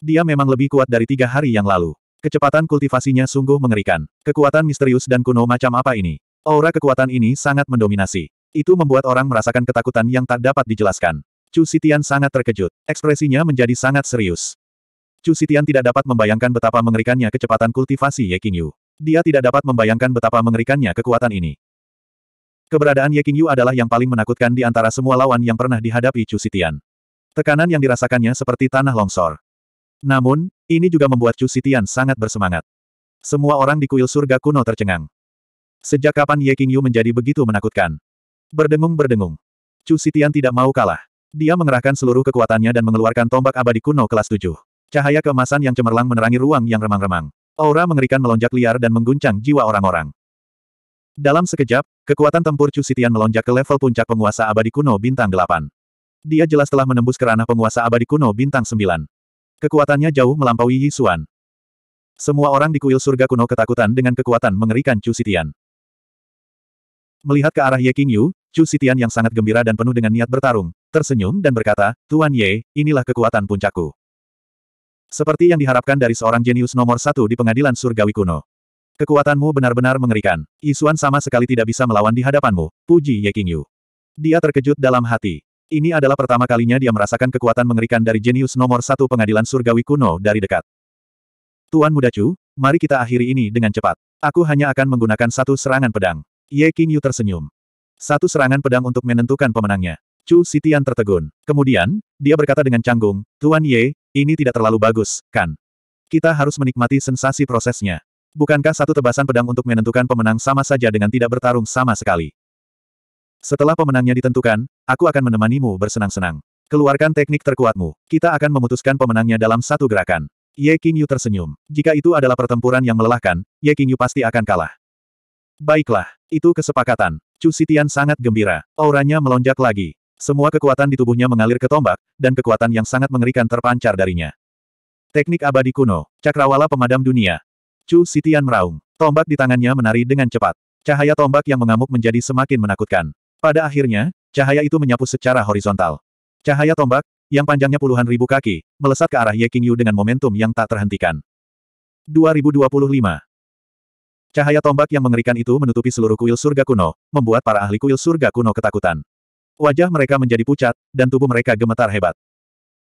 Dia memang lebih kuat dari tiga hari yang lalu. Kecepatan kultivasinya sungguh mengerikan. Kekuatan misterius dan kuno macam apa ini? Aura kekuatan ini sangat mendominasi. Itu membuat orang merasakan ketakutan yang tak dapat dijelaskan. Chu Sitian sangat terkejut. Ekspresinya menjadi sangat serius. Chu Sitian tidak dapat membayangkan betapa mengerikannya kecepatan kultivasi Ye Qingyu. Dia tidak dapat membayangkan betapa mengerikannya kekuatan ini. Keberadaan Ye Qingyu adalah yang paling menakutkan di antara semua lawan yang pernah dihadapi Chu Sitian. Tekanan yang dirasakannya seperti tanah longsor. Namun, ini juga membuat Chu Sitian sangat bersemangat. Semua orang di kuil surga kuno tercengang. Sejak kapan Ye Qingyu menjadi begitu menakutkan? Berdengung-berdengung. Chu Sitian tidak mau kalah. Dia mengerahkan seluruh kekuatannya dan mengeluarkan tombak abadi kuno kelas 7. Cahaya keemasan yang cemerlang menerangi ruang yang remang-remang. Aura mengerikan melonjak liar dan mengguncang jiwa orang-orang. Dalam sekejap, kekuatan tempur Chu Sitian melonjak ke level puncak penguasa abadi kuno bintang 8. Dia jelas telah menembus ke ranah penguasa abadi kuno bintang 9. Kekuatannya jauh melampaui Yi Xuan. Semua orang di kuil surga kuno ketakutan dengan kekuatan mengerikan Chu Sitian. Melihat ke arah Ye King Yu, Chu Sitian yang sangat gembira dan penuh dengan niat bertarung, tersenyum dan berkata, Tuan Ye, inilah kekuatan puncakku. Seperti yang diharapkan dari seorang jenius nomor satu di pengadilan surgawi kuno. Kekuatanmu benar-benar mengerikan. Isuan sama sekali tidak bisa melawan di hadapanmu, puji Ye King Yu. Dia terkejut dalam hati. Ini adalah pertama kalinya dia merasakan kekuatan mengerikan dari jenius nomor satu pengadilan surgawi kuno dari dekat. Tuan Muda Chu, mari kita akhiri ini dengan cepat. Aku hanya akan menggunakan satu serangan pedang. Ye King Yu tersenyum. Satu serangan pedang untuk menentukan pemenangnya. Chu Sitian tertegun. Kemudian, dia berkata dengan canggung, Tuan Ye, ini tidak terlalu bagus, kan? Kita harus menikmati sensasi prosesnya. Bukankah satu tebasan pedang untuk menentukan pemenang sama saja dengan tidak bertarung sama sekali? Setelah pemenangnya ditentukan, aku akan menemanimu bersenang-senang. Keluarkan teknik terkuatmu. Kita akan memutuskan pemenangnya dalam satu gerakan. Ye Qingyu tersenyum. Jika itu adalah pertempuran yang melelahkan, Ye Qingyu pasti akan kalah. Baiklah, itu kesepakatan. Chu Sitian sangat gembira. Auranya melonjak lagi. Semua kekuatan di tubuhnya mengalir ke tombak, dan kekuatan yang sangat mengerikan terpancar darinya. Teknik abadi kuno, cakrawala pemadam dunia. Chu Sitian meraung. Tombak di tangannya menari dengan cepat. Cahaya tombak yang mengamuk menjadi semakin menakutkan. Pada akhirnya, cahaya itu menyapu secara horizontal. Cahaya tombak, yang panjangnya puluhan ribu kaki, melesat ke arah Ye Qingyu dengan momentum yang tak terhentikan. 2025 Cahaya tombak yang mengerikan itu menutupi seluruh kuil surga kuno, membuat para ahli kuil surga kuno ketakutan. Wajah mereka menjadi pucat, dan tubuh mereka gemetar hebat.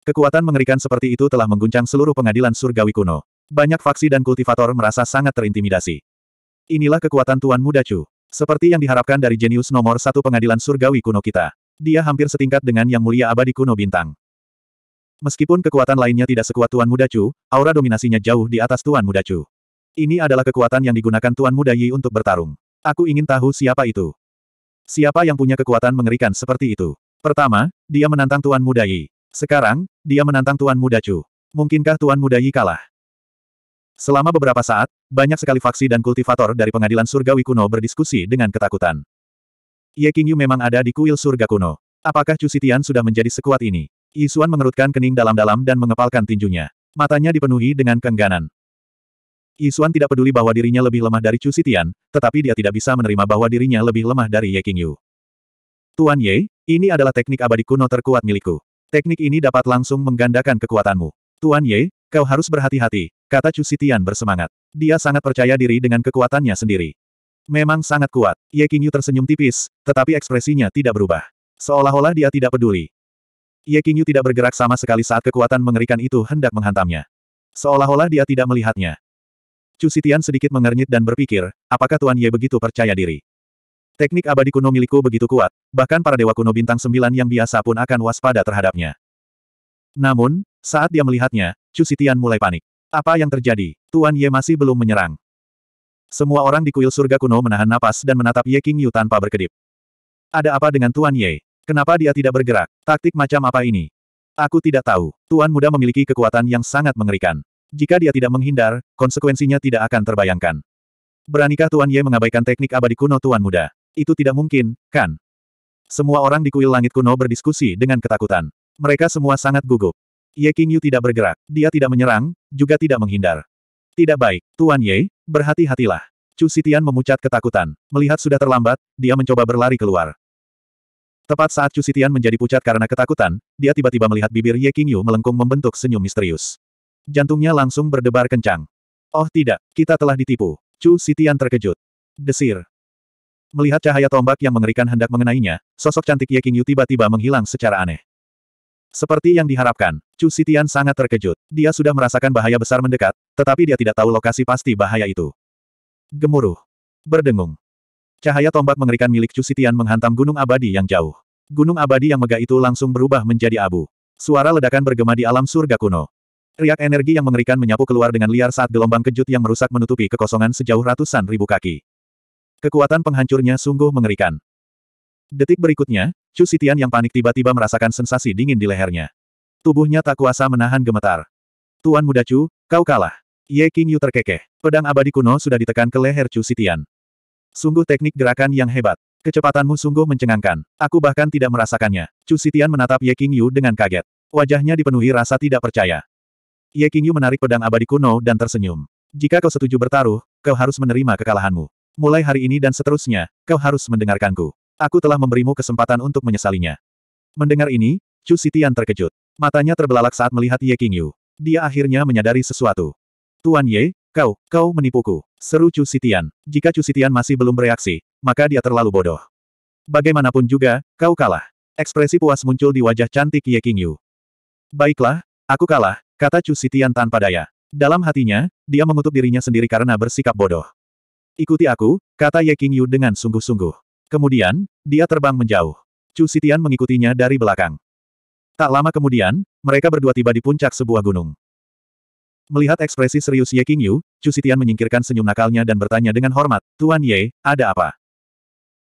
Kekuatan mengerikan seperti itu telah mengguncang seluruh pengadilan surgawi kuno. Banyak faksi dan kultivator merasa sangat terintimidasi. Inilah kekuatan Tuan Muda Chu. Seperti yang diharapkan dari jenius nomor satu pengadilan surgawi kuno kita. Dia hampir setingkat dengan Yang Mulia Abadi Kuno Bintang. Meskipun kekuatan lainnya tidak sekuat Tuan Muda Chu, aura dominasinya jauh di atas Tuan Muda Chu. Ini adalah kekuatan yang digunakan Tuan Muda Yi untuk bertarung. Aku ingin tahu siapa itu. Siapa yang punya kekuatan mengerikan seperti itu? Pertama, dia menantang Tuan Muda Yi. Sekarang, dia menantang Tuan Muda Chu. Mungkinkah Tuan Muda Yi kalah? Selama beberapa saat, banyak sekali faksi dan kultivator dari pengadilan surgawi kuno berdiskusi dengan ketakutan. Ye Qingyu memang ada di kuil surga kuno. Apakah Chu Sitian sudah menjadi sekuat ini? Yi Xuan mengerutkan kening dalam-dalam dan mengepalkan tinjunya. Matanya dipenuhi dengan kengganan. Yisuan tidak peduli bahwa dirinya lebih lemah dari Chu Sitian, tetapi dia tidak bisa menerima bahwa dirinya lebih lemah dari Ye Qingyu. Tuan Ye, ini adalah teknik abadi kuno terkuat milikku. Teknik ini dapat langsung menggandakan kekuatanmu. Tuan Ye, kau harus berhati-hati, kata Chu Sitian bersemangat. Dia sangat percaya diri dengan kekuatannya sendiri. Memang sangat kuat, Ye Qingyu tersenyum tipis, tetapi ekspresinya tidak berubah. Seolah-olah dia tidak peduli. Ye Qingyu tidak bergerak sama sekali saat kekuatan mengerikan itu hendak menghantamnya. Seolah-olah dia tidak melihatnya. Chu Sitian sedikit mengernyit dan berpikir, apakah Tuan Ye begitu percaya diri? Teknik abadi kuno milikku begitu kuat, bahkan para dewa kuno bintang sembilan yang biasa pun akan waspada terhadapnya. Namun, saat dia melihatnya, Chu Sitian mulai panik. Apa yang terjadi? Tuan Ye masih belum menyerang. Semua orang di kuil surga kuno menahan napas dan menatap Ye King Yu tanpa berkedip. Ada apa dengan Tuan Ye? Kenapa dia tidak bergerak? Taktik macam apa ini? Aku tidak tahu. Tuan muda memiliki kekuatan yang sangat mengerikan. Jika dia tidak menghindar, konsekuensinya tidak akan terbayangkan. Beranikah Tuan Ye mengabaikan teknik abadi kuno Tuan Muda? Itu tidak mungkin, kan? Semua orang di kuil langit kuno berdiskusi dengan ketakutan. Mereka semua sangat gugup. Ye King Yu tidak bergerak. Dia tidak menyerang, juga tidak menghindar. Tidak baik, Tuan Ye, berhati-hatilah. Chu Sitian memucat ketakutan. Melihat sudah terlambat, dia mencoba berlari keluar. Tepat saat Chu Sitian menjadi pucat karena ketakutan, dia tiba-tiba melihat bibir Ye King Yu melengkung membentuk senyum misterius. Jantungnya langsung berdebar kencang. Oh tidak, kita telah ditipu. Chu Sitian terkejut. Desir. Melihat cahaya tombak yang mengerikan hendak mengenainya, sosok cantik Ye Yu tiba-tiba menghilang secara aneh. Seperti yang diharapkan, Chu Sitian sangat terkejut. Dia sudah merasakan bahaya besar mendekat, tetapi dia tidak tahu lokasi pasti bahaya itu. Gemuruh. Berdengung. Cahaya tombak mengerikan milik Chu Sitian menghantam gunung abadi yang jauh. Gunung abadi yang megah itu langsung berubah menjadi abu. Suara ledakan bergema di alam surga kuno. Riak energi yang mengerikan menyapu keluar dengan liar saat gelombang kejut yang merusak menutupi kekosongan sejauh ratusan ribu kaki. Kekuatan penghancurnya sungguh mengerikan. Detik berikutnya, Chu Sitian yang panik tiba-tiba merasakan sensasi dingin di lehernya. Tubuhnya tak kuasa menahan gemetar. Tuan muda Chu, kau kalah. Ye King Yu terkekeh. Pedang abadi kuno sudah ditekan ke leher Chu Sitian. Sungguh teknik gerakan yang hebat. Kecepatanmu sungguh mencengangkan. Aku bahkan tidak merasakannya. Chu Sitian menatap Ye King Yu dengan kaget. Wajahnya dipenuhi rasa tidak percaya. Ye Qingyu menarik pedang abadi kuno dan tersenyum. Jika kau setuju bertaruh, kau harus menerima kekalahanmu. Mulai hari ini dan seterusnya, kau harus mendengarkanku. Aku telah memberimu kesempatan untuk menyesalinya. Mendengar ini, Chu Sitian terkejut. Matanya terbelalak saat melihat Ye Qingyu. Dia akhirnya menyadari sesuatu. Tuan Ye, kau, kau menipuku. Seru Chu Sitian. Jika Chu Sitian masih belum bereaksi, maka dia terlalu bodoh. Bagaimanapun juga, kau kalah. Ekspresi puas muncul di wajah cantik Ye Qingyu. Baiklah, aku kalah, Kata Chu Sitian tanpa daya. Dalam hatinya, dia mengutuk dirinya sendiri karena bersikap bodoh. Ikuti aku, kata Ye King Yu dengan sungguh-sungguh. Kemudian, dia terbang menjauh. Chu Sitian mengikutinya dari belakang. Tak lama kemudian, mereka berdua tiba di puncak sebuah gunung. Melihat ekspresi serius Ye King Yu, Chu Sitian menyingkirkan senyum nakalnya dan bertanya dengan hormat, Tuan Ye, ada apa?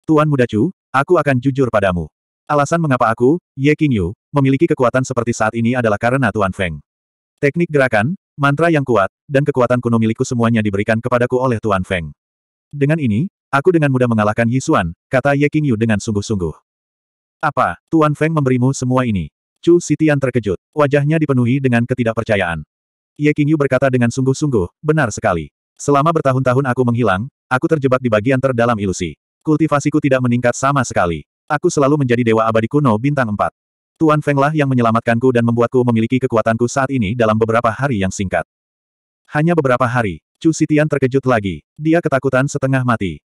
Tuan muda Chu, aku akan jujur padamu. Alasan mengapa aku, Ye King Yu, memiliki kekuatan seperti saat ini adalah karena Tuan Feng. Teknik gerakan, mantra yang kuat, dan kekuatan kuno milikku semuanya diberikan kepadaku oleh Tuan Feng. Dengan ini, aku dengan mudah mengalahkan Yisuan, kata Ye Qingyu dengan sungguh-sungguh. Apa, Tuan Feng memberimu semua ini? Chu Sitian terkejut, wajahnya dipenuhi dengan ketidakpercayaan. Ye Qingyu berkata dengan sungguh-sungguh, benar sekali. Selama bertahun-tahun aku menghilang, aku terjebak di bagian terdalam ilusi. Kultivasiku tidak meningkat sama sekali. Aku selalu menjadi dewa abadi kuno bintang 4. Tuan Feng lah yang menyelamatkanku dan membuatku memiliki kekuatanku saat ini dalam beberapa hari yang singkat. Hanya beberapa hari, Chu Sitian terkejut lagi. Dia ketakutan setengah mati.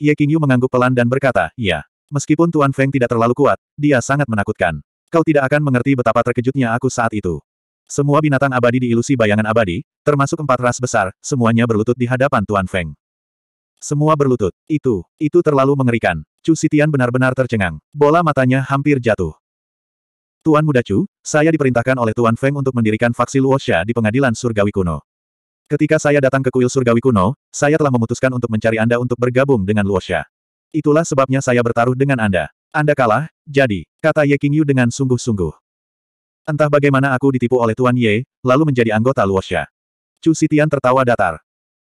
Ye Qingyu mengangguk pelan dan berkata, Ya. Meskipun Tuan Feng tidak terlalu kuat, dia sangat menakutkan. Kau tidak akan mengerti betapa terkejutnya aku saat itu. Semua binatang abadi di ilusi bayangan abadi, termasuk empat ras besar, semuanya berlutut di hadapan Tuan Feng. Semua berlutut. Itu, itu terlalu mengerikan. Chu Sitian benar-benar tercengang. Bola matanya hampir jatuh. Tuan Muda Chu, saya diperintahkan oleh Tuan Feng untuk mendirikan faksi Luosha di pengadilan surgawi kuno. Ketika saya datang ke kuil surgawi kuno, saya telah memutuskan untuk mencari Anda untuk bergabung dengan Luosha. Itulah sebabnya saya bertaruh dengan Anda. Anda kalah, jadi, kata Ye King Yu dengan sungguh-sungguh. Entah bagaimana aku ditipu oleh Tuan Ye, lalu menjadi anggota Luosha. Chu Sitian tertawa datar.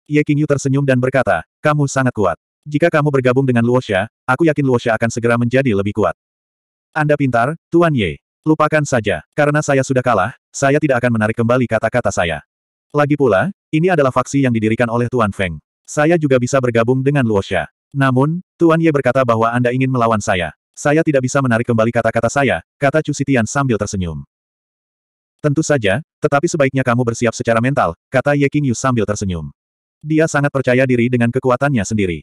Ye King Yu tersenyum dan berkata, kamu sangat kuat. Jika kamu bergabung dengan Luosha, aku yakin Luosha akan segera menjadi lebih kuat. Anda pintar, Tuan Ye. Lupakan saja, karena saya sudah kalah, saya tidak akan menarik kembali kata-kata saya. Lagi pula, ini adalah faksi yang didirikan oleh Tuan Feng. Saya juga bisa bergabung dengan Luosha. Namun, Tuan Ye berkata bahwa Anda ingin melawan saya. Saya tidak bisa menarik kembali kata-kata saya, kata Chu Sitian sambil tersenyum. Tentu saja, tetapi sebaiknya kamu bersiap secara mental, kata Ye King Yu sambil tersenyum. Dia sangat percaya diri dengan kekuatannya sendiri.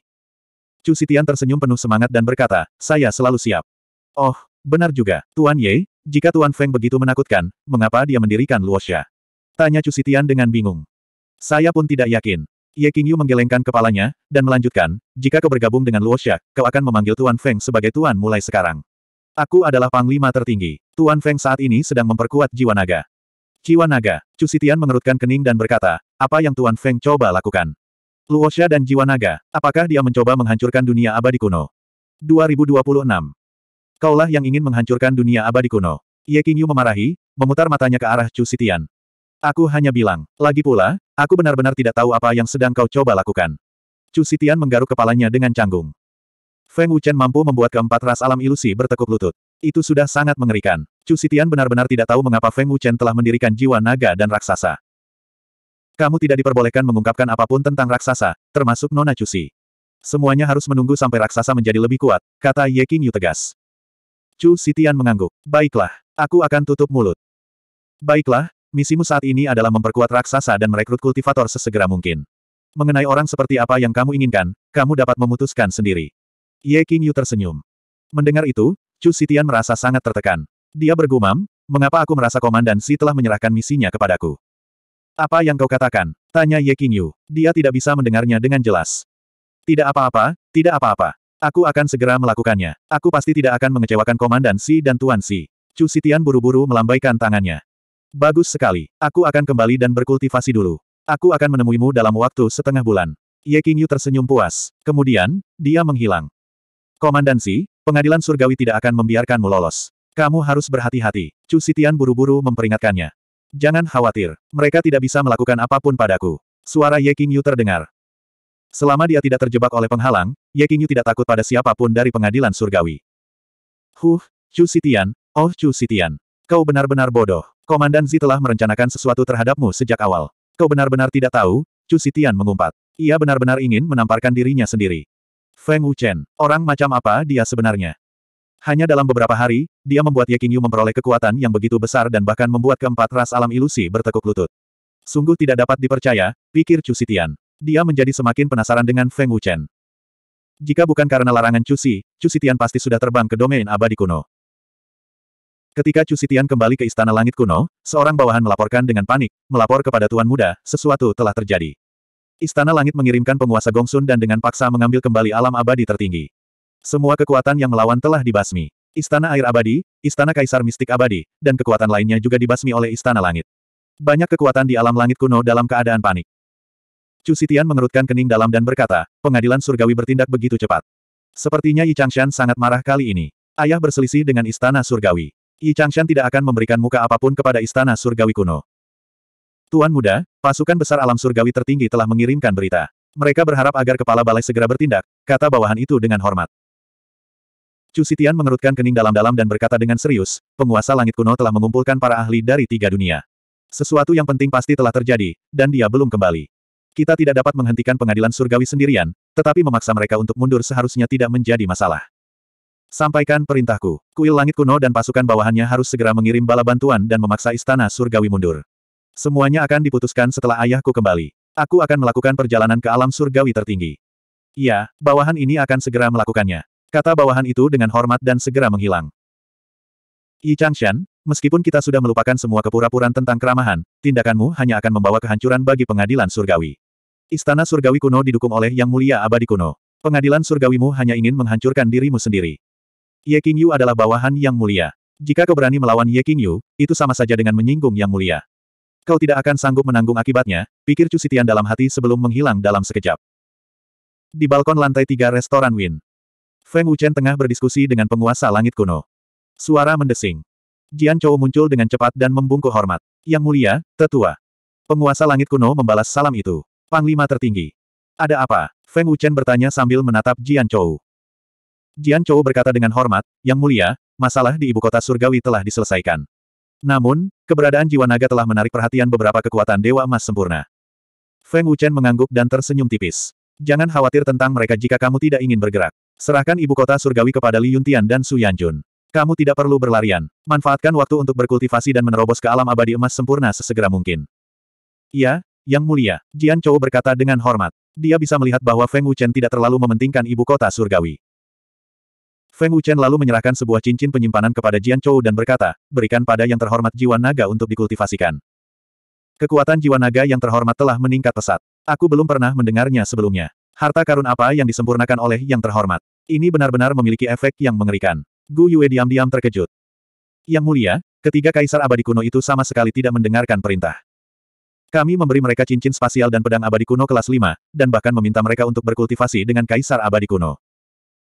Chu Sitian tersenyum penuh semangat dan berkata, saya selalu siap. Oh, benar juga, Tuan Ye, jika Tuan Feng begitu menakutkan, mengapa dia mendirikan Luosha? Tanya Chu Sitian dengan bingung. Saya pun tidak yakin. Ye Qingyu menggelengkan kepalanya, dan melanjutkan, jika kau bergabung dengan Luosha, kau akan memanggil Tuan Feng sebagai Tuan mulai sekarang. Aku adalah Panglima tertinggi. Tuan Feng saat ini sedang memperkuat jiwa naga. Jiwa naga, Chu Sitian mengerutkan kening dan berkata, apa yang Tuan Feng coba lakukan? Luosha dan jiwa naga, apakah dia mencoba menghancurkan dunia abadi kuno? 2026 Kaulah yang ingin menghancurkan dunia abadi kuno. Ye Qingyu memarahi, memutar matanya ke arah Chu Sitian. Aku hanya bilang, lagi pula, aku benar-benar tidak tahu apa yang sedang kau coba lakukan. Chu Sitian menggaruk kepalanya dengan canggung. Feng Wuchen mampu membuat keempat ras alam ilusi bertekuk lutut. Itu sudah sangat mengerikan. Chu Sitian benar-benar tidak tahu mengapa Feng Wuchen telah mendirikan jiwa naga dan raksasa. Kamu tidak diperbolehkan mengungkapkan apapun tentang raksasa, termasuk Nona Chu Si. Semuanya harus menunggu sampai raksasa menjadi lebih kuat, kata Ye Qingyu tegas. Chu Sitian mengangguk. Baiklah, aku akan tutup mulut. Baiklah, misimu saat ini adalah memperkuat raksasa dan merekrut kultivator sesegera mungkin. Mengenai orang seperti apa yang kamu inginkan, kamu dapat memutuskan sendiri. Ye King Yu tersenyum. Mendengar itu, Chu Sitian merasa sangat tertekan. Dia bergumam, mengapa aku merasa komandan Si telah menyerahkan misinya kepadaku? Apa yang kau katakan? Tanya Ye King Yu. Dia tidak bisa mendengarnya dengan jelas. Tidak apa-apa, tidak apa-apa. Aku akan segera melakukannya. Aku pasti tidak akan mengecewakan Komandan Si dan Tuan Si. Chu Sitian buru-buru melambaikan tangannya. Bagus sekali. Aku akan kembali dan berkultivasi dulu. Aku akan menemuimu dalam waktu setengah bulan. Ye Qingyu tersenyum puas. Kemudian, dia menghilang. Komandan Si, pengadilan surgawi tidak akan membiarkanmu lolos. Kamu harus berhati-hati. Chu Sitian buru-buru memperingatkannya. Jangan khawatir. Mereka tidak bisa melakukan apapun padaku. Suara Ye Qingyu terdengar. Selama dia tidak terjebak oleh penghalang, Ye Qingyu tidak takut pada siapapun dari pengadilan surgawi. Huh, Chu Sitian, oh Chu Sitian. Kau benar-benar bodoh. Komandan Zi telah merencanakan sesuatu terhadapmu sejak awal. Kau benar-benar tidak tahu, Chu Sitian mengumpat. Ia benar-benar ingin menamparkan dirinya sendiri. Feng Wuchen, orang macam apa dia sebenarnya? Hanya dalam beberapa hari, dia membuat Ye Qingyu memperoleh kekuatan yang begitu besar dan bahkan membuat keempat ras alam ilusi bertekuk lutut. Sungguh tidak dapat dipercaya, pikir Chu Sitian. Dia menjadi semakin penasaran dengan Feng Wuchen. Jika bukan karena larangan Cusi, Tian pasti sudah terbang ke domain abadi kuno. Ketika Tian kembali ke Istana Langit Kuno, seorang bawahan melaporkan dengan panik, melapor kepada Tuan Muda, sesuatu telah terjadi. Istana Langit mengirimkan penguasa Gongsun dan dengan paksa mengambil kembali alam abadi tertinggi. Semua kekuatan yang melawan telah dibasmi. Istana Air Abadi, Istana Kaisar Mistik Abadi, dan kekuatan lainnya juga dibasmi oleh Istana Langit. Banyak kekuatan di alam langit kuno dalam keadaan panik. Chu Sitian mengerutkan kening dalam dan berkata, pengadilan surgawi bertindak begitu cepat. Sepertinya Yi Changshan sangat marah kali ini. Ayah berselisih dengan istana surgawi. Yi Changshan tidak akan memberikan muka apapun kepada istana surgawi kuno. Tuan muda, pasukan besar alam surgawi tertinggi telah mengirimkan berita. Mereka berharap agar kepala balai segera bertindak, kata bawahan itu dengan hormat. Chu Sitian mengerutkan kening dalam-dalam dan berkata dengan serius, penguasa langit kuno telah mengumpulkan para ahli dari tiga dunia. Sesuatu yang penting pasti telah terjadi, dan dia belum kembali. Kita tidak dapat menghentikan pengadilan surgawi sendirian, tetapi memaksa mereka untuk mundur seharusnya tidak menjadi masalah. Sampaikan perintahku. Kuil langit kuno dan pasukan bawahannya harus segera mengirim bala bantuan dan memaksa istana surgawi mundur. Semuanya akan diputuskan setelah ayahku kembali. Aku akan melakukan perjalanan ke alam surgawi tertinggi. Iya, bawahan ini akan segera melakukannya. Kata bawahan itu dengan hormat dan segera menghilang. Yi Changshan, meskipun kita sudah melupakan semua kepura-puraan tentang keramahan, tindakanmu hanya akan membawa kehancuran bagi pengadilan surgawi. Istana surgawi kuno didukung oleh Yang Mulia Abadi Kuno. Pengadilan surgawimu hanya ingin menghancurkan dirimu sendiri. Ye King Yu adalah bawahan Yang Mulia. Jika kau berani melawan Ye King Yu, itu sama saja dengan menyinggung Yang Mulia. Kau tidak akan sanggup menanggung akibatnya, pikir Chu Sitian dalam hati sebelum menghilang dalam sekejap. Di balkon lantai tiga restoran Win. Feng Wuchen tengah berdiskusi dengan penguasa langit kuno. Suara mendesing. Jian Chou muncul dengan cepat dan membungkuk hormat. Yang mulia, tetua. Penguasa langit kuno membalas salam itu. Panglima tertinggi. Ada apa? Feng Wuchen bertanya sambil menatap Jian Chou. Jian Chou berkata dengan hormat, Yang mulia, masalah di ibu kota surgawi telah diselesaikan. Namun, keberadaan jiwa naga telah menarik perhatian beberapa kekuatan Dewa Emas sempurna. Feng Wuchen mengangguk dan tersenyum tipis. Jangan khawatir tentang mereka jika kamu tidak ingin bergerak. Serahkan ibu kota surgawi kepada Li Yuntian dan Su Yanjun. Kamu tidak perlu berlarian. Manfaatkan waktu untuk berkultivasi dan menerobos ke alam abadi emas sempurna sesegera mungkin. Iya, yang mulia, Jian Chou berkata dengan hormat. Dia bisa melihat bahwa Feng Wuchen tidak terlalu mementingkan ibu kota surgawi. Feng Wuchen lalu menyerahkan sebuah cincin penyimpanan kepada Jian Chou dan berkata, berikan pada yang terhormat jiwa naga untuk dikultivasikan. Kekuatan jiwa naga yang terhormat telah meningkat pesat. Aku belum pernah mendengarnya sebelumnya. Harta karun apa yang disempurnakan oleh yang terhormat? Ini benar-benar memiliki efek yang mengerikan. Gu Yue diam-diam terkejut. Yang mulia, ketiga kaisar abadi kuno itu sama sekali tidak mendengarkan perintah. Kami memberi mereka cincin spasial dan pedang abadi kuno kelas 5, dan bahkan meminta mereka untuk berkultivasi dengan kaisar abadi kuno.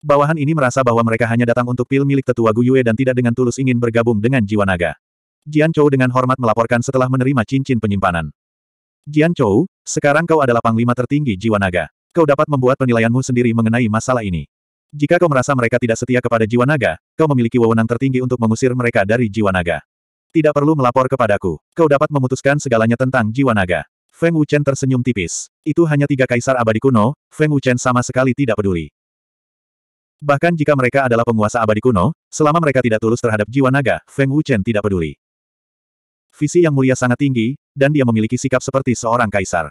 Bawahan ini merasa bahwa mereka hanya datang untuk pil milik tetua Guyue dan tidak dengan tulus ingin bergabung dengan jiwa naga. Jian Chou dengan hormat melaporkan setelah menerima cincin penyimpanan. Jian Chou, sekarang kau adalah panglima tertinggi jiwa naga. Kau dapat membuat penilaianmu sendiri mengenai masalah ini. Jika kau merasa mereka tidak setia kepada jiwa naga, kau memiliki wewenang tertinggi untuk mengusir mereka dari jiwa naga. Tidak perlu melapor kepadaku. Kau dapat memutuskan segalanya tentang jiwa naga. Feng Wuchen tersenyum tipis. Itu hanya tiga kaisar abadi kuno, Feng Wuchen sama sekali tidak peduli. Bahkan jika mereka adalah penguasa abadi kuno, selama mereka tidak tulus terhadap jiwa naga, Feng Wuchen tidak peduli. Visi yang mulia sangat tinggi, dan dia memiliki sikap seperti seorang kaisar.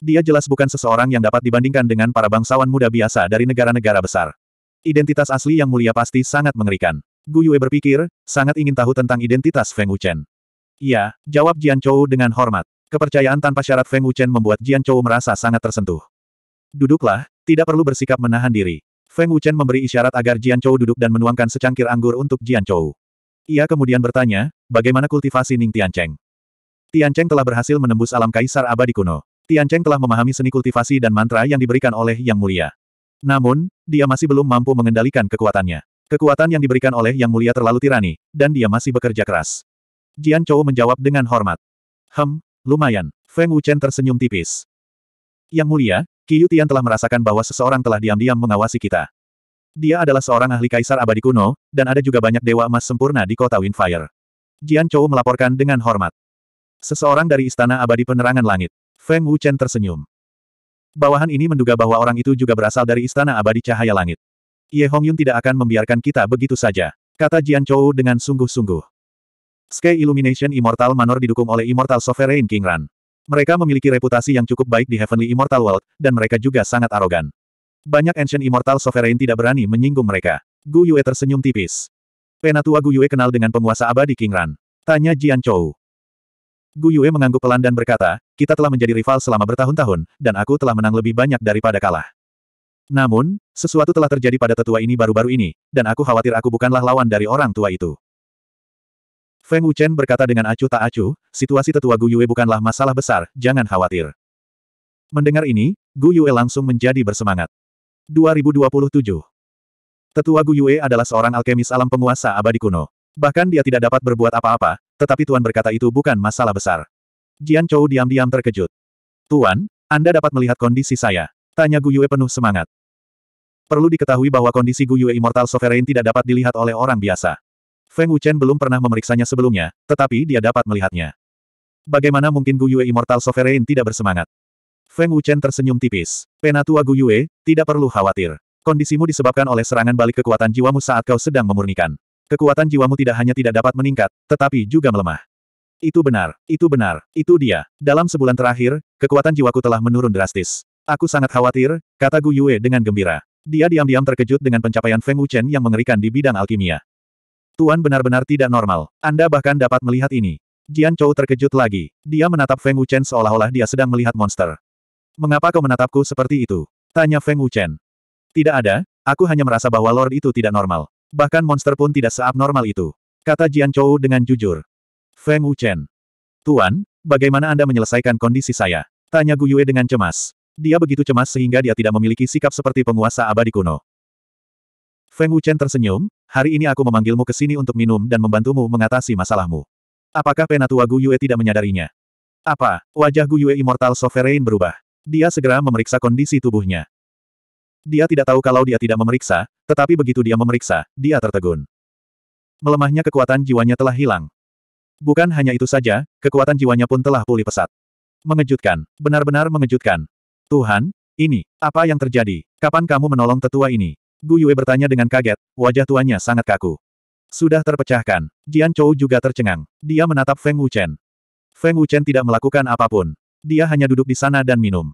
Dia jelas bukan seseorang yang dapat dibandingkan dengan para bangsawan muda biasa dari negara-negara besar. Identitas asli yang mulia pasti sangat mengerikan. Gu Yue berpikir, sangat ingin tahu tentang identitas Feng Wuchen. Iya, jawab Jian Chou dengan hormat. Kepercayaan tanpa syarat Feng Wuchen membuat Jian Chou merasa sangat tersentuh. Duduklah, tidak perlu bersikap menahan diri. Feng Wuchen memberi isyarat agar Jian Chou duduk dan menuangkan secangkir anggur untuk Jian Chou. Ia kemudian bertanya, bagaimana kultivasi Ning Tian Cheng? Tian Cheng telah berhasil menembus alam kaisar abadi kuno. Tian Cheng telah memahami seni kultivasi dan mantra yang diberikan oleh Yang Mulia. Namun, dia masih belum mampu mengendalikan kekuatannya. Kekuatan yang diberikan oleh Yang Mulia terlalu tirani, dan dia masih bekerja keras. Jian Chou menjawab dengan hormat. Hem, lumayan. Feng Wuchen tersenyum tipis. Yang Mulia, Qi Yutian telah merasakan bahwa seseorang telah diam-diam mengawasi kita. Dia adalah seorang ahli kaisar abadi kuno, dan ada juga banyak dewa emas sempurna di kota Windfire. Jian Chou melaporkan dengan hormat. Seseorang dari Istana Abadi Penerangan Langit. Feng Wuchen tersenyum. Bawahan ini menduga bahwa orang itu juga berasal dari Istana Abadi Cahaya Langit. Ye Hongyun tidak akan membiarkan kita begitu saja, kata Jian Chou dengan sungguh-sungguh. Sky Illumination Immortal Manor didukung oleh Immortal Sovereign King Ran. Mereka memiliki reputasi yang cukup baik di Heavenly Immortal World, dan mereka juga sangat arogan. Banyak Ancient Immortal Sovereign tidak berani menyinggung mereka. Gu Yue tersenyum tipis. Penatua Gu Yue kenal dengan penguasa abadi King Ran. Tanya Jian Chou. Gu Yue mengangguk pelan dan berkata, kita telah menjadi rival selama bertahun-tahun, dan aku telah menang lebih banyak daripada kalah. Namun, sesuatu telah terjadi pada tetua ini baru-baru ini, dan aku khawatir aku bukanlah lawan dari orang tua itu. Feng Wuchen berkata dengan acuh tak acuh, situasi tetua Gu Yue bukanlah masalah besar, jangan khawatir. Mendengar ini, Gu Yue langsung menjadi bersemangat. 2027 Tetua Gu Yue adalah seorang alkemis alam penguasa abadi kuno. Bahkan dia tidak dapat berbuat apa-apa, tetapi Tuan berkata itu bukan masalah besar. Jian Chou diam-diam terkejut. Tuan, Anda dapat melihat kondisi saya. Tanya Gu Yue penuh semangat. Perlu diketahui bahwa kondisi Gu Yue Immortal Sovereign tidak dapat dilihat oleh orang biasa. Feng Wuchen belum pernah memeriksanya sebelumnya, tetapi dia dapat melihatnya. Bagaimana mungkin Gu Yue Immortal Sovereign tidak bersemangat? Feng Wuchen tersenyum tipis. Penatua Gu Yue, tidak perlu khawatir. Kondisimu disebabkan oleh serangan balik kekuatan jiwamu saat kau sedang memurnikan. Kekuatan jiwamu tidak hanya tidak dapat meningkat, tetapi juga melemah. Itu benar, itu benar, itu dia. Dalam sebulan terakhir, kekuatan jiwaku telah menurun drastis. Aku sangat khawatir, kata Gu Yue dengan gembira. Dia diam-diam terkejut dengan pencapaian Feng Wuchen yang mengerikan di bidang alkimia. Tuan benar-benar tidak normal. Anda bahkan dapat melihat ini. Jian Chou terkejut lagi. Dia menatap Feng Wuchen seolah-olah dia sedang melihat monster. Mengapa kau menatapku seperti itu? Tanya Feng Wuchen. Tidak ada, aku hanya merasa bahwa Lord itu tidak normal. Bahkan monster pun tidak seabnormal itu. Kata Jian Chou dengan jujur. Feng Wuchen. Tuan, bagaimana Anda menyelesaikan kondisi saya? Tanya Gu Yue dengan cemas. Dia begitu cemas sehingga dia tidak memiliki sikap seperti penguasa abadi kuno. Feng Wuchen tersenyum, hari ini aku memanggilmu ke sini untuk minum dan membantumu mengatasi masalahmu. Apakah penatua Gu Yue tidak menyadarinya? Apa? Wajah Gu Yue Immortal Sovereign berubah. Dia segera memeriksa kondisi tubuhnya. Dia tidak tahu kalau dia tidak memeriksa, tetapi begitu dia memeriksa, dia tertegun. Melemahnya kekuatan jiwanya telah hilang. Bukan hanya itu saja, kekuatan jiwanya pun telah pulih pesat. Mengejutkan, benar-benar mengejutkan. Tuhan, ini, apa yang terjadi? Kapan kamu menolong tetua ini? Gu Yue bertanya dengan kaget, wajah tuannya sangat kaku. Sudah terpecahkan. Jian Chou juga tercengang. Dia menatap Feng Wuchen. Feng Wuchen tidak melakukan apapun. Dia hanya duduk di sana dan minum.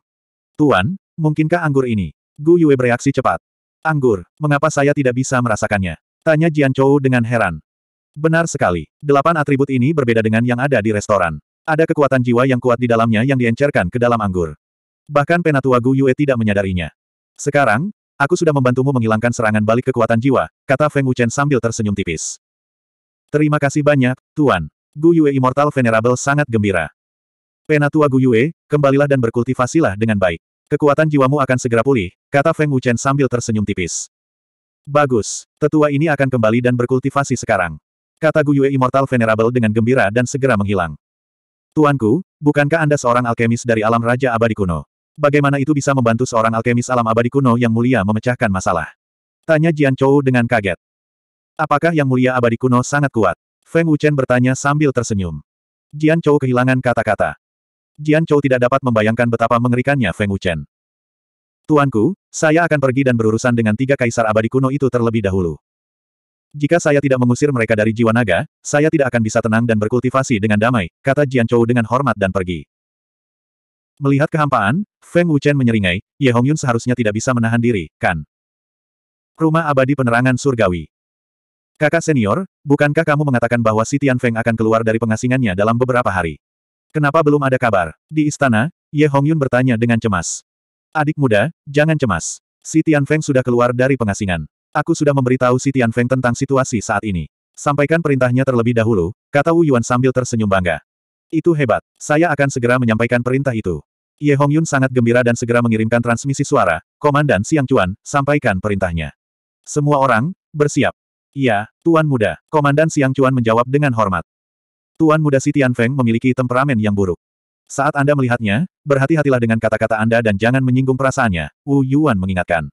Tuan, mungkinkah anggur ini? Gu Yue bereaksi cepat. Anggur, mengapa saya tidak bisa merasakannya? Tanya Jian Chou dengan heran. Benar sekali. Delapan atribut ini berbeda dengan yang ada di restoran. Ada kekuatan jiwa yang kuat di dalamnya yang diencerkan ke dalam anggur. Bahkan penatua Gu Yue tidak menyadarinya. Sekarang, aku sudah membantumu menghilangkan serangan balik kekuatan jiwa, kata Feng Wuchen sambil tersenyum tipis. Terima kasih banyak, Tuan. Gu Yue Immortal Venerable sangat gembira. Penatua Gu Yue, kembalilah dan berkultivasilah dengan baik. Kekuatan jiwamu akan segera pulih, kata Feng Wuchen sambil tersenyum tipis. Bagus, tetua ini akan kembali dan berkultivasi sekarang. Kata Gu Yue Immortal Venerable dengan gembira dan segera menghilang. Tuanku, bukankah Anda seorang alkemis dari alam Raja Abadi Kuno? Bagaimana itu bisa membantu seorang alkemis alam abadi kuno yang mulia memecahkan masalah? Tanya Jian Chou dengan kaget. Apakah yang mulia abadi kuno sangat kuat? Feng Wuchen bertanya sambil tersenyum. Jian Chou kehilangan kata-kata. Jian Chou tidak dapat membayangkan betapa mengerikannya Feng Wuchen. Tuanku, saya akan pergi dan berurusan dengan tiga kaisar abadi kuno itu terlebih dahulu. Jika saya tidak mengusir mereka dari jiwa naga, saya tidak akan bisa tenang dan berkultivasi dengan damai, kata Jian Chou dengan hormat dan pergi. Melihat kehampaan, Feng Wuchen menyeringai, Ye Hongyun seharusnya tidak bisa menahan diri, kan? Rumah abadi penerangan surgawi. Kakak senior, bukankah kamu mengatakan bahwa si Tian Feng akan keluar dari pengasingannya dalam beberapa hari? Kenapa belum ada kabar? Di istana, Ye Hongyun bertanya dengan cemas. Adik muda, jangan cemas. Si Tian Feng sudah keluar dari pengasingan. Aku sudah memberitahu si Tian Feng tentang situasi saat ini. Sampaikan perintahnya terlebih dahulu, kata Wu Yuan sambil tersenyum bangga. Itu hebat. Saya akan segera menyampaikan perintah itu. Ye Hongyun sangat gembira dan segera mengirimkan transmisi suara, Komandan Siang Cuan, sampaikan perintahnya. Semua orang, bersiap. Ya, Tuan Muda, Komandan Siang Cuan menjawab dengan hormat. Tuan Muda Si Tianfeng memiliki temperamen yang buruk. Saat Anda melihatnya, berhati-hatilah dengan kata-kata Anda dan jangan menyinggung perasaannya, Wu Yuan mengingatkan.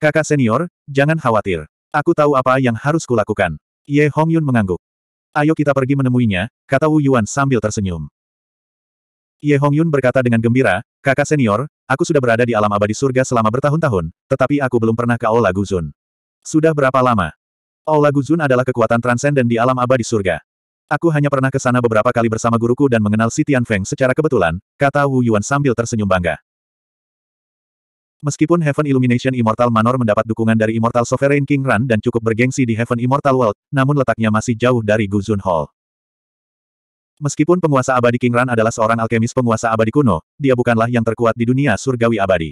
Kakak senior, jangan khawatir. Aku tahu apa yang harus kulakukan. Ye Hongyun mengangguk. Ayo kita pergi menemuinya, kata Wu Yuan sambil tersenyum. Ye Hongyun berkata dengan gembira, kakak senior, aku sudah berada di alam abadi surga selama bertahun-tahun, tetapi aku belum pernah ke Aula Guzun. Sudah berapa lama? Aula Guzun adalah kekuatan transenden di alam abadi surga. Aku hanya pernah ke sana beberapa kali bersama guruku dan mengenal si Tian Feng secara kebetulan, kata Wu Yuan sambil tersenyum bangga. Meskipun Heaven Illumination Immortal Manor mendapat dukungan dari Immortal Sovereign King Run dan cukup bergengsi di Heaven Immortal World, namun letaknya masih jauh dari Guzun Hall. Meskipun penguasa abadi King Run adalah seorang alkemis penguasa abadi kuno, dia bukanlah yang terkuat di dunia surgawi abadi.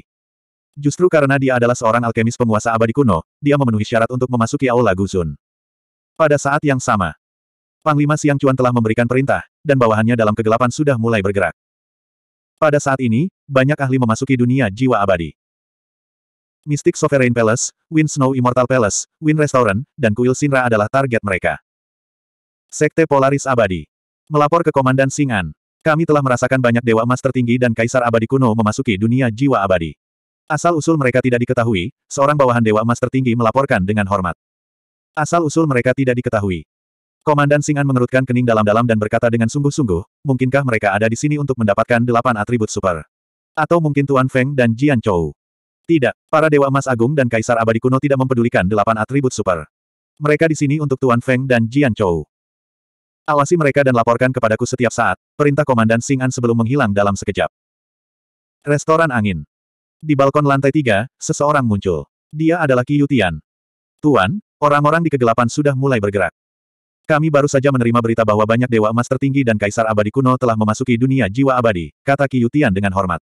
Justru karena dia adalah seorang alkemis penguasa abadi kuno, dia memenuhi syarat untuk memasuki Aula Guzun. Pada saat yang sama, Panglima Siang Cuan telah memberikan perintah, dan bawahannya dalam kegelapan sudah mulai bergerak. Pada saat ini, banyak ahli memasuki dunia jiwa abadi. Mystic Sovereign Palace, Wind Snow Immortal Palace, Wind Restaurant, dan Kuil Sinra adalah target mereka. Sekte Polaris Abadi. Melapor ke Komandan Singan. Kami telah merasakan banyak dewa emas tertinggi dan kaisar abadi kuno memasuki dunia jiwa abadi. Asal-usul mereka tidak diketahui, seorang bawahan dewa emas tertinggi melaporkan dengan hormat. Asal-usul mereka tidak diketahui. Komandan Singan mengerutkan kening dalam-dalam dan berkata dengan sungguh-sungguh, mungkinkah mereka ada di sini untuk mendapatkan delapan atribut super? Atau mungkin Tuan Feng dan Jian Chou? Tidak, para Dewa Emas Agung dan Kaisar Abadi Kuno tidak mempedulikan delapan atribut super. Mereka di sini untuk Tuan Feng dan Jian Chou. Awasi mereka dan laporkan kepadaku setiap saat, perintah Komandan Sing An sebelum menghilang dalam sekejap. Restoran angin. Di balkon lantai tiga, seseorang muncul. Dia adalah Qi Yutian. Tuan, orang-orang di kegelapan sudah mulai bergerak. Kami baru saja menerima berita bahwa banyak dewa emas tertinggi dan kaisar abadi kuno telah memasuki dunia jiwa abadi, kata Qi Yutian dengan hormat.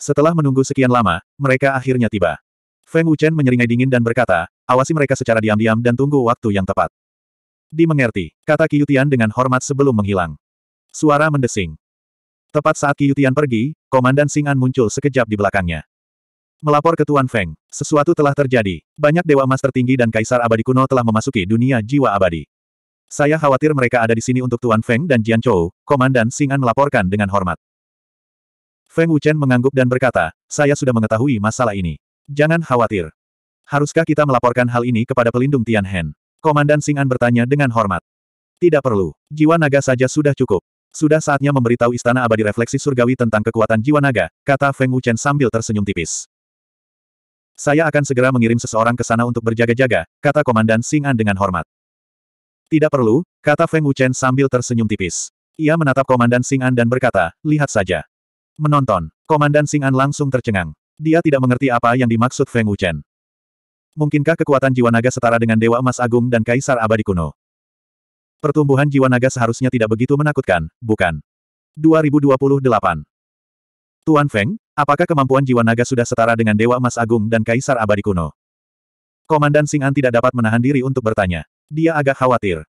Setelah menunggu sekian lama, mereka akhirnya tiba. Feng Wuchen menyeringai dingin dan berkata, awasi mereka secara diam-diam dan tunggu waktu yang tepat. Dimengerti, kata Qiyutian dengan hormat sebelum menghilang. Suara mendesing. Tepat saat Qiyutian pergi, Komandan Singan muncul sekejap di belakangnya. Melapor ke Tuan Feng, sesuatu telah terjadi. Banyak dewa emas tertinggi dan kaisar abadi kuno telah memasuki dunia jiwa abadi. Saya khawatir mereka ada di sini untuk Tuan Feng dan Jian Chou, Komandan Singan melaporkan dengan hormat. Feng Wuchen mengangguk dan berkata, saya sudah mengetahui masalah ini. Jangan khawatir. Haruskah kita melaporkan hal ini kepada pelindung Tian Komandan Sing'an bertanya dengan hormat. Tidak perlu. Jiwa naga saja sudah cukup. Sudah saatnya memberitahu istana abadi refleksi surgawi tentang kekuatan jiwa naga, kata Feng Wuchen sambil tersenyum tipis. Saya akan segera mengirim seseorang ke sana untuk berjaga-jaga, kata Komandan Sing'an dengan hormat. Tidak perlu, kata Feng Wuchen sambil tersenyum tipis. Ia menatap Komandan Sing'an dan berkata, lihat saja. Menonton. Komandan Sing'an langsung tercengang. Dia tidak mengerti apa yang dimaksud Feng Wuchen. Mungkinkah kekuatan jiwa naga setara dengan Dewa Emas Agung dan Kaisar Abadi Kuno? Pertumbuhan jiwa naga seharusnya tidak begitu menakutkan, bukan? 2028. Tuan Feng, apakah kemampuan jiwa naga sudah setara dengan Dewa Emas Agung dan Kaisar Abadi Kuno? Komandan Sing'an tidak dapat menahan diri untuk bertanya. Dia agak khawatir.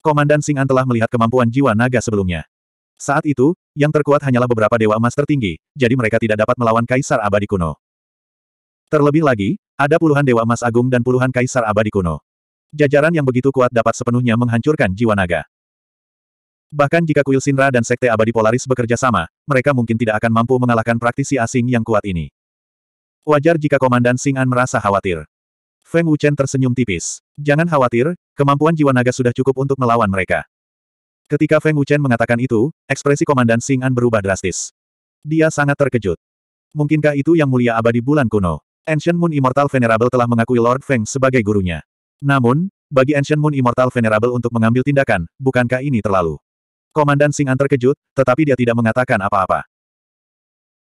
Komandan Sing'an telah melihat kemampuan jiwa naga sebelumnya. Saat itu, yang terkuat hanyalah beberapa dewa emas tertinggi, jadi mereka tidak dapat melawan kaisar abadi kuno. Terlebih lagi, ada puluhan dewa emas agung dan puluhan kaisar abadi kuno. Jajaran yang begitu kuat dapat sepenuhnya menghancurkan jiwa naga. Bahkan jika kuil Sinra dan Sekte Abadi Polaris bekerja sama, mereka mungkin tidak akan mampu mengalahkan praktisi asing yang kuat ini. Wajar jika Komandan Sing'an merasa khawatir. Feng Wuchen tersenyum tipis. Jangan khawatir, kemampuan jiwa naga sudah cukup untuk melawan mereka. Ketika Feng Wuchen mengatakan itu, ekspresi Komandan Xing An berubah drastis. Dia sangat terkejut. Mungkinkah itu yang mulia abadi bulan kuno? Ancient Moon Immortal Venerable telah mengakui Lord Feng sebagai gurunya. Namun, bagi Ancient Moon Immortal Venerable untuk mengambil tindakan, bukankah ini terlalu? Komandan Xing An terkejut, tetapi dia tidak mengatakan apa-apa.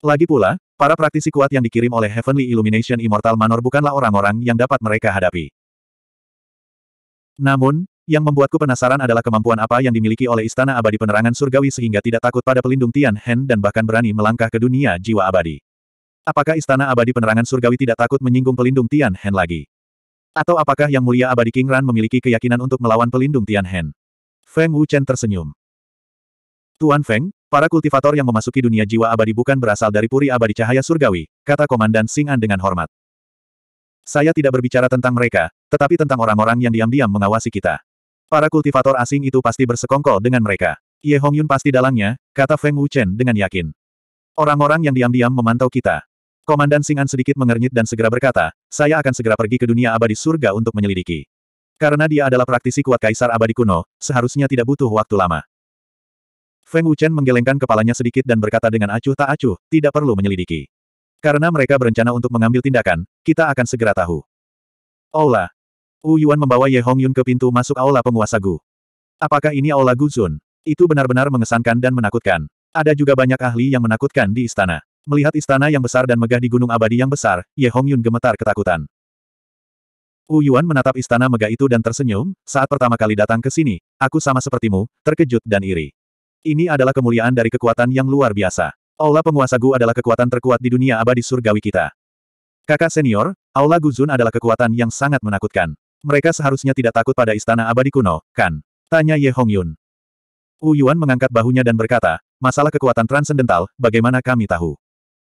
Lagi pula, para praktisi kuat yang dikirim oleh Heavenly Illumination Immortal Manor bukanlah orang-orang yang dapat mereka hadapi. Namun, yang membuatku penasaran adalah kemampuan apa yang dimiliki oleh Istana Abadi Penerangan Surgawi sehingga tidak takut pada pelindung Tian Hen dan bahkan berani melangkah ke dunia jiwa abadi. Apakah Istana Abadi Penerangan Surgawi tidak takut menyinggung pelindung Tian Hen lagi? Atau apakah Yang Mulia Abadi King Ran memiliki keyakinan untuk melawan pelindung Tian Hen? Feng Wuchen tersenyum. Tuan Feng, para kultivator yang memasuki dunia jiwa abadi bukan berasal dari puri abadi cahaya surgawi, kata Komandan Sing An dengan hormat. Saya tidak berbicara tentang mereka, tetapi tentang orang-orang yang diam-diam mengawasi kita. Para kultivator asing itu pasti bersekongkol dengan mereka. Ye Hongyun pasti dalangnya, kata Feng Wuchen dengan yakin. Orang-orang yang diam-diam memantau kita. Komandan Singan sedikit mengernyit dan segera berkata, saya akan segera pergi ke dunia abadi surga untuk menyelidiki. Karena dia adalah praktisi kuat kaisar abadi kuno, seharusnya tidak butuh waktu lama. Feng Wuchen menggelengkan kepalanya sedikit dan berkata dengan acuh tak acuh, tidak perlu menyelidiki. Karena mereka berencana untuk mengambil tindakan, kita akan segera tahu. Ola, Wu Yuan membawa Ye Hong Yun ke pintu masuk aula penguasa Gu. Apakah ini aula Guzun? Itu benar-benar mengesankan dan menakutkan. Ada juga banyak ahli yang menakutkan di istana. Melihat istana yang besar dan megah di Gunung Abadi yang besar, Ye Hong Yun gemetar ketakutan. Wu Yuan menatap istana megah itu dan tersenyum, saat pertama kali datang ke sini, aku sama sepertimu, terkejut dan iri. Ini adalah kemuliaan dari kekuatan yang luar biasa. Aula penguasa Gu adalah kekuatan terkuat di dunia abadi surgawi kita. Kakak senior, Aula Guzun adalah kekuatan yang sangat menakutkan. Mereka seharusnya tidak takut pada istana abadi kuno, kan? Tanya Ye Hongyun. Wu Yuan mengangkat bahunya dan berkata, masalah kekuatan transendental, bagaimana kami tahu?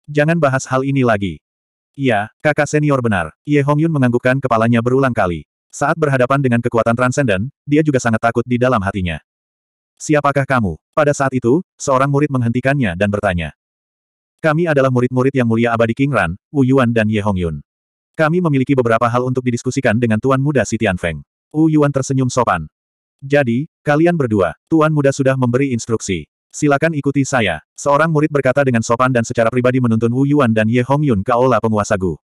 Jangan bahas hal ini lagi. Iya, kakak senior benar. Ye Hongyun menganggukkan kepalanya berulang kali. Saat berhadapan dengan kekuatan transenden, dia juga sangat takut di dalam hatinya. Siapakah kamu? Pada saat itu, seorang murid menghentikannya dan bertanya. Kami adalah murid-murid yang mulia abadi King Ran, Wu Yuan dan Ye Hongyun. Kami memiliki beberapa hal untuk didiskusikan dengan Tuan Muda si Tianfeng. Wu Yuan tersenyum sopan. Jadi, kalian berdua, Tuan Muda sudah memberi instruksi. Silakan ikuti saya. Seorang murid berkata dengan sopan dan secara pribadi menuntun Wu Yuan dan Ye Hongyun ke aula penguasa Gu.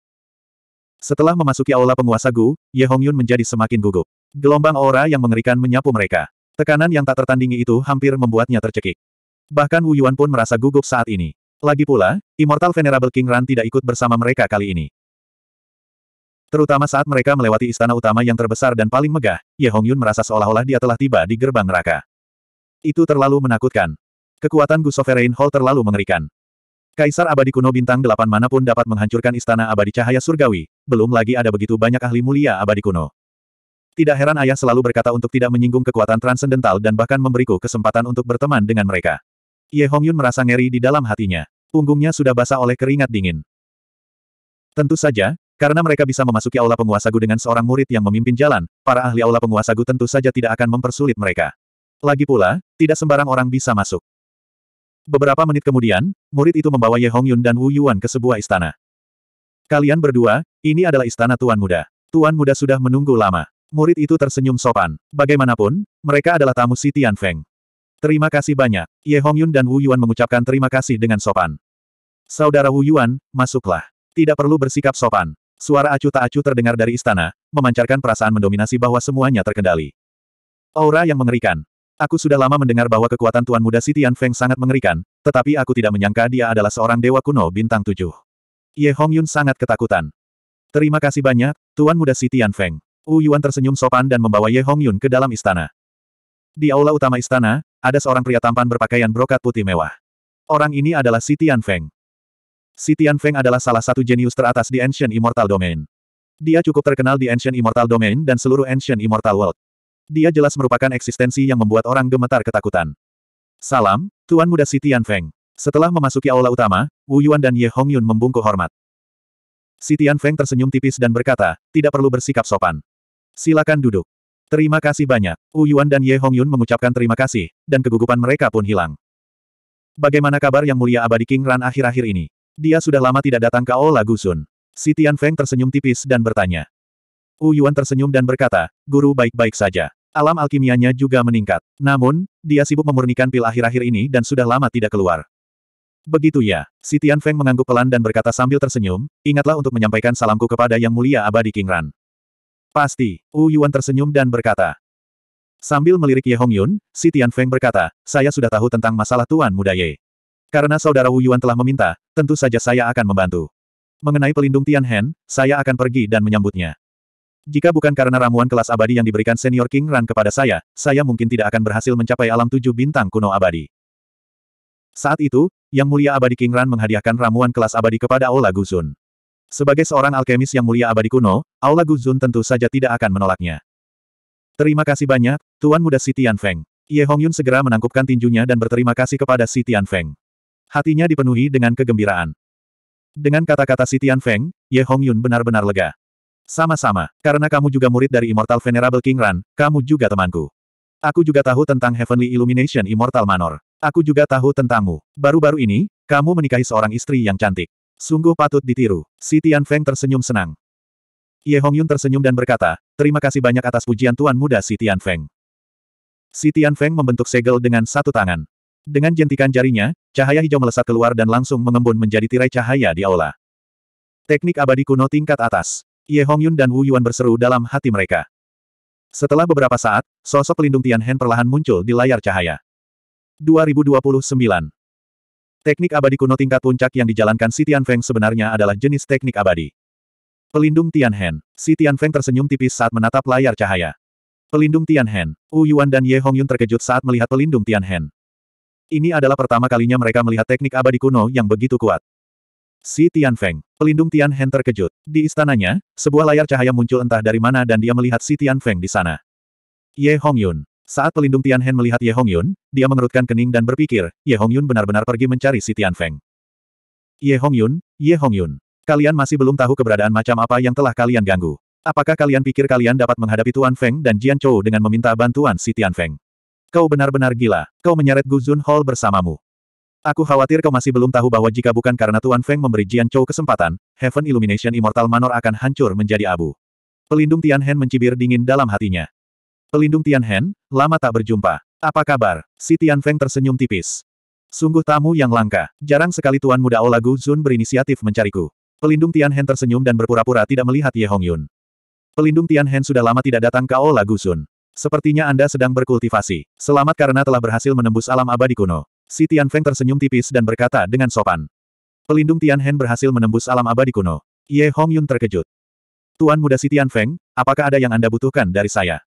Setelah memasuki aula penguasa Gu, Ye Hongyun menjadi semakin gugup. Gelombang aura yang mengerikan menyapu mereka. Tekanan yang tak tertandingi itu hampir membuatnya tercekik. Bahkan Wu Yuan pun merasa gugup saat ini. Lagi pula, Immortal Venerable King Ran tidak ikut bersama mereka kali ini. Terutama saat mereka melewati istana utama yang terbesar dan paling megah, Ye Hongyun merasa seolah-olah dia telah tiba di gerbang neraka. Itu terlalu menakutkan. Kekuatan Gu Sovereign Hall terlalu mengerikan. Kaisar abadi kuno bintang delapan manapun dapat menghancurkan istana abadi cahaya surgawi, belum lagi ada begitu banyak ahli mulia abadi kuno. Tidak heran ayah selalu berkata untuk tidak menyinggung kekuatan transendental dan bahkan memberiku kesempatan untuk berteman dengan mereka. Ye Hongyun merasa ngeri di dalam hatinya. Punggungnya sudah basah oleh keringat dingin. Tentu saja, karena mereka bisa memasuki aula penguasa Gu dengan seorang murid yang memimpin jalan, para ahli aula penguasa Gu tentu saja tidak akan mempersulit mereka. Lagi pula, tidak sembarang orang bisa masuk. Beberapa menit kemudian, murid itu membawa Ye Hongyun dan Wu Yuan ke sebuah istana. Kalian berdua, ini adalah istana Tuan Muda. Tuan Muda sudah menunggu lama. Murid itu tersenyum sopan. Bagaimanapun, mereka adalah tamu si Tian Feng. Terima kasih banyak. Ye Hongyun dan Wu Yuan mengucapkan terima kasih dengan sopan. Saudara Wu Yuan, masuklah. Tidak perlu bersikap sopan. Suara acuh tak acuh terdengar dari istana, memancarkan perasaan mendominasi bahwa semuanya terkendali. Aura yang mengerikan. Aku sudah lama mendengar bahwa kekuatan Tuan Muda Sitian Feng sangat mengerikan, tetapi aku tidak menyangka dia adalah seorang dewa kuno bintang tujuh. Ye Hong Yun sangat ketakutan. Terima kasih banyak, Tuan Muda Sitian Feng. Wu Yuan tersenyum sopan dan membawa Ye Hong Yun ke dalam istana. Di aula utama istana, ada seorang pria tampan berpakaian brokat putih mewah. Orang ini adalah Sitian Feng. Si Feng adalah salah satu jenius teratas di Ancient Immortal Domain. Dia cukup terkenal di Ancient Immortal Domain dan seluruh Ancient Immortal World. Dia jelas merupakan eksistensi yang membuat orang gemetar ketakutan. Salam, Tuan Muda Si Feng. Setelah memasuki aula utama, Wu Yuan dan Ye Hongyun membungkuk hormat. Si Feng tersenyum tipis dan berkata, tidak perlu bersikap sopan. Silakan duduk. Terima kasih banyak. Wu Yuan dan Ye Hongyun mengucapkan terima kasih, dan kegugupan mereka pun hilang. Bagaimana kabar Yang Mulia Abadi King Ran akhir-akhir ini? Dia sudah lama tidak datang ke Aula Gusun. Si Tian Feng tersenyum tipis dan bertanya. Wu Yuan tersenyum dan berkata, guru baik-baik saja. Alam alkimianya juga meningkat. Namun, dia sibuk memurnikan pil akhir-akhir ini dan sudah lama tidak keluar. Begitu ya, si Tian Feng mengangguk pelan dan berkata sambil tersenyum, ingatlah untuk menyampaikan salamku kepada Yang Mulia Abadi King Ran. Pasti, Wu Yuan tersenyum dan berkata. Sambil melirik Ye Hong Yun, si Tian Feng berkata, saya sudah tahu tentang masalah Tuan Muda Ye. Karena saudara Wu Yuan telah meminta, tentu saja saya akan membantu. Mengenai pelindung Tian Hen, saya akan pergi dan menyambutnya. Jika bukan karena ramuan kelas abadi yang diberikan senior King Ran kepada saya, saya mungkin tidak akan berhasil mencapai alam tujuh bintang kuno abadi. Saat itu, Yang Mulia Abadi King Ran menghadiahkan ramuan kelas abadi kepada Aula Guzun. Sebagai seorang alkemis yang mulia abadi kuno, Aula Guzun tentu saja tidak akan menolaknya. Terima kasih banyak, Tuan Muda Si Tian Feng. Ye Hongyun segera menangkupkan tinjunya dan berterima kasih kepada Si Tian Feng. Hatinya dipenuhi dengan kegembiraan. Dengan kata-kata si Tian Feng, Ye Hongyun benar-benar lega. Sama-sama, karena kamu juga murid dari Immortal Venerable King Ran, kamu juga temanku. Aku juga tahu tentang Heavenly Illumination Immortal Manor. Aku juga tahu tentangmu. Baru-baru ini, kamu menikahi seorang istri yang cantik. Sungguh patut ditiru. Si Tian Feng tersenyum senang. Ye Hongyun tersenyum dan berkata, terima kasih banyak atas pujian Tuan Muda Si Tian Feng. Si Tian Feng membentuk segel dengan satu tangan. Dengan jentikan jarinya, cahaya hijau melesat keluar dan langsung mengembun menjadi tirai cahaya di aula. Teknik abadi kuno tingkat atas. Ye Hongyun dan Wu Yuan berseru dalam hati mereka. Setelah beberapa saat, sosok pelindung Tian Hen perlahan muncul di layar cahaya. 2029. Teknik abadi kuno tingkat puncak yang dijalankan si Tian Feng sebenarnya adalah jenis teknik abadi. Pelindung Tian Hen. Si Tian Feng tersenyum tipis saat menatap layar cahaya. Pelindung Tian Hen. Wu Yuan dan Ye Hongyun terkejut saat melihat pelindung Tian Hen. Ini adalah pertama kalinya mereka melihat teknik abadi kuno yang begitu kuat. Si Tian Feng, pelindung Tian Hen terkejut. Di istananya, sebuah layar cahaya muncul entah dari mana dan dia melihat si Tian Feng di sana. Ye Hongyun. Saat pelindung Tian Hen melihat Ye Hongyun, dia mengerutkan kening dan berpikir, Ye Hongyun benar-benar pergi mencari si Tian Feng. Ye Hongyun, Ye Hongyun. Kalian masih belum tahu keberadaan macam apa yang telah kalian ganggu. Apakah kalian pikir kalian dapat menghadapi Tuan Feng dan Jian Chou dengan meminta bantuan si Tian Feng? Kau benar-benar gila. Kau menyeret Guzun Hall bersamamu. Aku khawatir kau masih belum tahu bahwa jika bukan karena Tuan Feng memberi Jian Chou kesempatan, Heaven Illumination Immortal Manor akan hancur menjadi abu. Pelindung Tian Hen mencibir dingin dalam hatinya. Pelindung Tian Hen, lama tak berjumpa. Apa kabar? Si Tian Feng tersenyum tipis. Sungguh tamu yang langka. Jarang sekali Tuan Muda Ola Guzun berinisiatif mencariku. Pelindung Tian Hen tersenyum dan berpura-pura tidak melihat Ye Hong Yun. Pelindung Tian Hen sudah lama tidak datang ke Ola Guzun. Sepertinya Anda sedang berkultivasi. Selamat karena telah berhasil menembus alam abadi kuno. Si Feng tersenyum tipis dan berkata dengan sopan. Pelindung Tian Hen berhasil menembus alam abadi kuno. Ye Hong Yun terkejut. Tuan muda si Feng, apakah ada yang Anda butuhkan dari saya?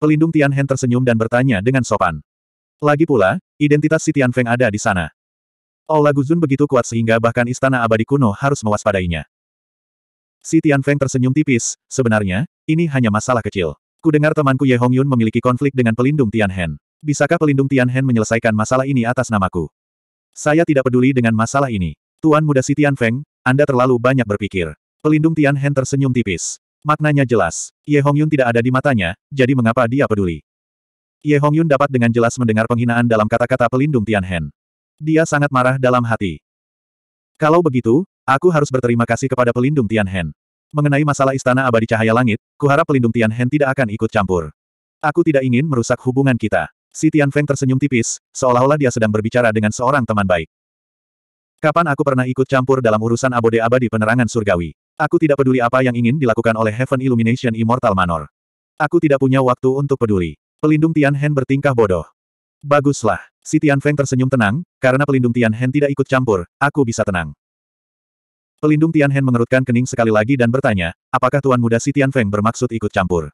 Pelindung Tian Hen tersenyum dan bertanya dengan sopan. Lagi pula, identitas si Feng ada di sana. Aula oh, Guzun begitu kuat sehingga bahkan istana abadi kuno harus mewaspadainya. Si Feng tersenyum tipis, sebenarnya, ini hanya masalah kecil. Ku dengar temanku Ye Hongyun memiliki konflik dengan pelindung Tian Hen. Bisakah pelindung Tian Hen menyelesaikan masalah ini atas namaku? Saya tidak peduli dengan masalah ini. Tuan muda si Tian Feng, Anda terlalu banyak berpikir. Pelindung Tian Hen tersenyum tipis. Maknanya jelas. Ye Hongyun tidak ada di matanya, jadi mengapa dia peduli? Ye Hongyun dapat dengan jelas mendengar penghinaan dalam kata-kata pelindung Tian Hen. Dia sangat marah dalam hati. Kalau begitu, aku harus berterima kasih kepada pelindung Tian Hen. Mengenai masalah istana abadi cahaya langit, kuharap pelindung Tian Hen tidak akan ikut campur. Aku tidak ingin merusak hubungan kita. Si Tian Feng tersenyum tipis, seolah-olah dia sedang berbicara dengan seorang teman baik. Kapan aku pernah ikut campur dalam urusan abode abadi penerangan surgawi? Aku tidak peduli apa yang ingin dilakukan oleh Heaven Illumination Immortal Manor. Aku tidak punya waktu untuk peduli. Pelindung Tian Hen bertingkah bodoh. Baguslah. Si Tian Feng tersenyum tenang, karena pelindung Tian Hen tidak ikut campur, aku bisa tenang. Pelindung Tianhen mengerutkan kening sekali lagi dan bertanya, apakah Tuan Muda si Tian Feng bermaksud ikut campur?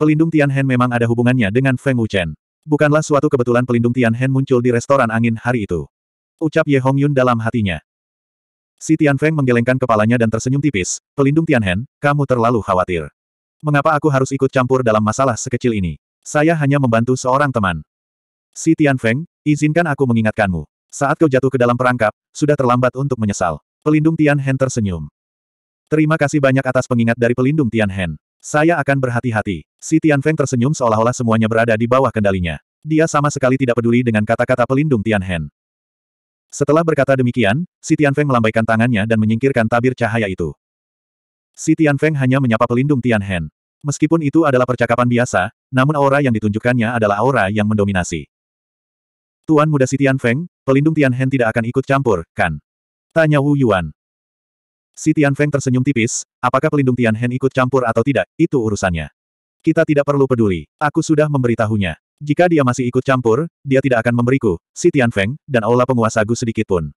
Pelindung Tianhen memang ada hubungannya dengan Feng Wuchen. Bukanlah suatu kebetulan pelindung Tianhen muncul di restoran angin hari itu. Ucap Ye Hongyun dalam hatinya. Si Tian Feng menggelengkan kepalanya dan tersenyum tipis, pelindung Tianhen, kamu terlalu khawatir. Mengapa aku harus ikut campur dalam masalah sekecil ini? Saya hanya membantu seorang teman. Si Tian Feng, izinkan aku mengingatkanmu. Saat kau jatuh ke dalam perangkap, sudah terlambat untuk menyesal. Pelindung Tian Hen tersenyum. Terima kasih banyak atas pengingat dari pelindung Tian Hen. Saya akan berhati-hati. Si Tian Feng tersenyum seolah-olah semuanya berada di bawah kendalinya. Dia sama sekali tidak peduli dengan kata-kata pelindung Tian Hen. Setelah berkata demikian, si Tian Feng melambaikan tangannya dan menyingkirkan tabir cahaya itu. Si Tian Feng hanya menyapa pelindung Tian Hen. Meskipun itu adalah percakapan biasa, namun aura yang ditunjukkannya adalah aura yang mendominasi. Tuan muda si Tian Feng, pelindung Tian Hen tidak akan ikut campur, kan? Tanya Wu Yuan. Si Tian Feng tersenyum tipis, apakah pelindung Tian Hen ikut campur atau tidak, itu urusannya. Kita tidak perlu peduli, aku sudah memberitahunya. Jika dia masih ikut campur, dia tidak akan memberiku, si Tian Feng, dan aula penguasa Gu sedikitpun.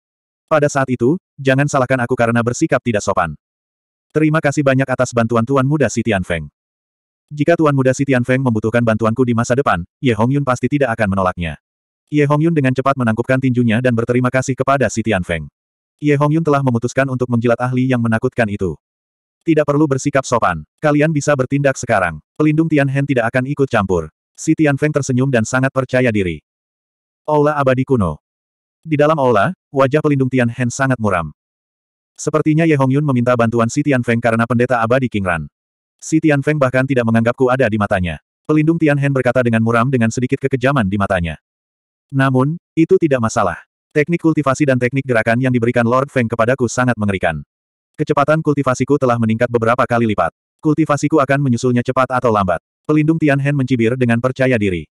Pada saat itu, jangan salahkan aku karena bersikap tidak sopan. Terima kasih banyak atas bantuan Tuan Muda si Tian Feng. Jika Tuan Muda si Tian Feng membutuhkan bantuanku di masa depan, Ye Hong Yun pasti tidak akan menolaknya. Ye Hong Yun dengan cepat menangkupkan tinjunya dan berterima kasih kepada si Tian Feng. Ye Hongyun telah memutuskan untuk menjilat ahli yang menakutkan itu. Tidak perlu bersikap sopan. Kalian bisa bertindak sekarang. Pelindung Tian Hen tidak akan ikut campur. Si Tian Feng tersenyum dan sangat percaya diri. Aula abadi kuno. Di dalam aula, wajah pelindung Tian Hen sangat muram. Sepertinya Ye Hongyun meminta bantuan si Tian Feng karena pendeta abadi King Ran. Si Tian Feng bahkan tidak menganggapku ada di matanya. Pelindung Tian Hen berkata dengan muram dengan sedikit kekejaman di matanya. Namun, itu tidak masalah. Teknik kultivasi dan teknik gerakan yang diberikan Lord Feng kepadaku sangat mengerikan. Kecepatan kultivasiku telah meningkat beberapa kali lipat. Kultivasiku akan menyusulnya cepat atau lambat. Pelindung Tian mencibir dengan percaya diri.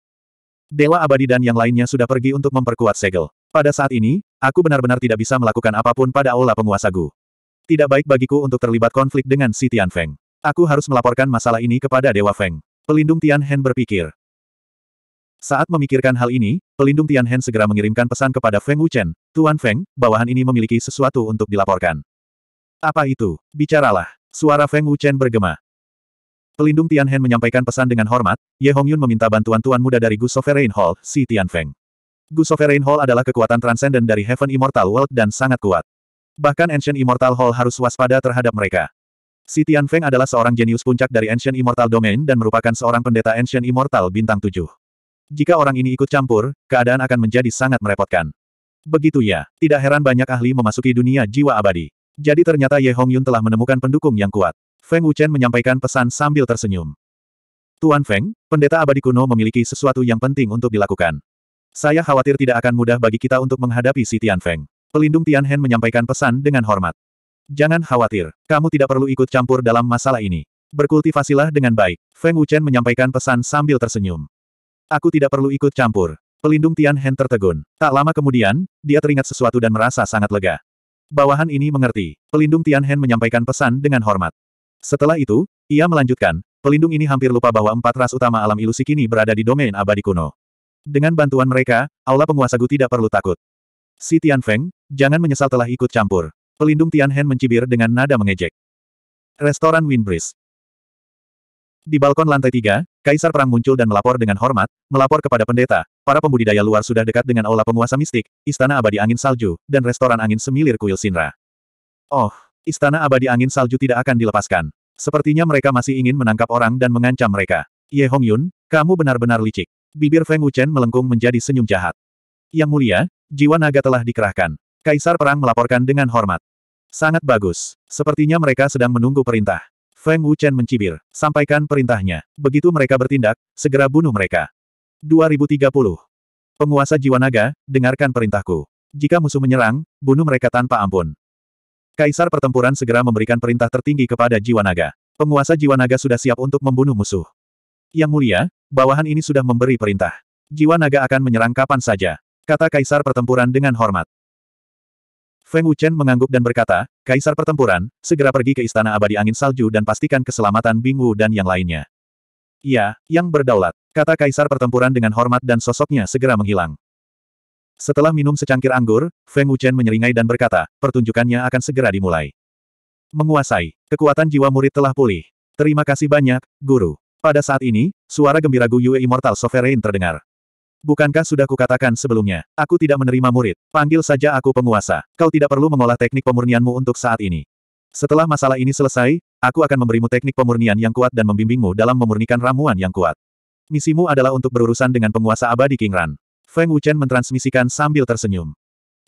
Dewa abadi dan yang lainnya sudah pergi untuk memperkuat segel. Pada saat ini, aku benar-benar tidak bisa melakukan apapun pada aula penguasa Gu. Tidak baik bagiku untuk terlibat konflik dengan si Tian Feng. Aku harus melaporkan masalah ini kepada Dewa Feng. Pelindung Tian berpikir. Saat memikirkan hal ini, pelindung Tianhen segera mengirimkan pesan kepada Feng Wuchen, Tuan Feng, bawahan ini memiliki sesuatu untuk dilaporkan. Apa itu? Bicaralah. Suara Feng Wuchen bergema. Pelindung Tianhen menyampaikan pesan dengan hormat, Ye Hongyun meminta bantuan Tuan Muda dari Gu Sovereign Hall, si Tianfeng. Gu Sovereign Hall adalah kekuatan transenden dari Heaven Immortal World dan sangat kuat. Bahkan Ancient Immortal Hall harus waspada terhadap mereka. Si Tianfeng adalah seorang jenius puncak dari Ancient Immortal Domain dan merupakan seorang pendeta Ancient Immortal bintang 7. Jika orang ini ikut campur, keadaan akan menjadi sangat merepotkan. Begitu ya, tidak heran banyak ahli memasuki dunia jiwa abadi. Jadi ternyata Ye Hongyun telah menemukan pendukung yang kuat. Feng Wuchen menyampaikan pesan sambil tersenyum. Tuan Feng, pendeta abadi kuno memiliki sesuatu yang penting untuk dilakukan. Saya khawatir tidak akan mudah bagi kita untuk menghadapi si Tian Feng. Pelindung Tian Hen menyampaikan pesan dengan hormat. Jangan khawatir, kamu tidak perlu ikut campur dalam masalah ini. Berkultivasilah dengan baik. Feng Wuchen menyampaikan pesan sambil tersenyum. Aku tidak perlu ikut campur. Pelindung Tian Hen tertegun. Tak lama kemudian, dia teringat sesuatu dan merasa sangat lega. Bawahan ini mengerti. Pelindung Tian Hen menyampaikan pesan dengan hormat. Setelah itu, ia melanjutkan, pelindung ini hampir lupa bahwa empat ras utama alam ilusi kini berada di domain abadi kuno. Dengan bantuan mereka, Aula Penguasa Gu tidak perlu takut. Si Tian Feng, jangan menyesal telah ikut campur. Pelindung Tian Hen mencibir dengan nada mengejek. Restoran Windbreeze. Di balkon lantai tiga, Kaisar Perang muncul dan melapor dengan hormat, melapor kepada pendeta, para pembudidaya luar sudah dekat dengan aula penguasa mistik, istana abadi angin salju, dan restoran angin semilir kuil Sinra. Oh, istana abadi angin salju tidak akan dilepaskan. Sepertinya mereka masih ingin menangkap orang dan mengancam mereka. Ye Hong Yun, kamu benar-benar licik. Bibir Feng Wuchen melengkung menjadi senyum jahat. Yang mulia, jiwa naga telah dikerahkan. Kaisar Perang melaporkan dengan hormat. Sangat bagus. Sepertinya mereka sedang menunggu perintah. Feng Wuchen mencibir. Sampaikan perintahnya. Begitu mereka bertindak, segera bunuh mereka. 2030. Penguasa jiwa naga, dengarkan perintahku. Jika musuh menyerang, bunuh mereka tanpa ampun. Kaisar pertempuran segera memberikan perintah tertinggi kepada jiwa naga. Penguasa jiwa naga sudah siap untuk membunuh musuh. Yang mulia, bawahan ini sudah memberi perintah. Jiwa naga akan menyerang kapan saja, kata kaisar pertempuran dengan hormat. Feng Wuchen mengangguk dan berkata, Kaisar pertempuran, segera pergi ke Istana Abadi Angin Salju dan pastikan keselamatan Bing Wu dan yang lainnya. Ya, yang berdaulat, kata Kaisar pertempuran dengan hormat dan sosoknya segera menghilang. Setelah minum secangkir anggur, Feng Wuchen menyeringai dan berkata, pertunjukannya akan segera dimulai. Menguasai, kekuatan jiwa murid telah pulih. Terima kasih banyak, Guru. Pada saat ini, suara gembira Gu Yue Immortal Sovereign terdengar. Bukankah sudah kukatakan sebelumnya, aku tidak menerima murid, panggil saja aku penguasa, kau tidak perlu mengolah teknik pemurnianmu untuk saat ini. Setelah masalah ini selesai, aku akan memberimu teknik pemurnian yang kuat dan membimbingmu dalam memurnikan ramuan yang kuat. Misimu adalah untuk berurusan dengan penguasa abadi King Ran. Feng Wuchen mentransmisikan sambil tersenyum.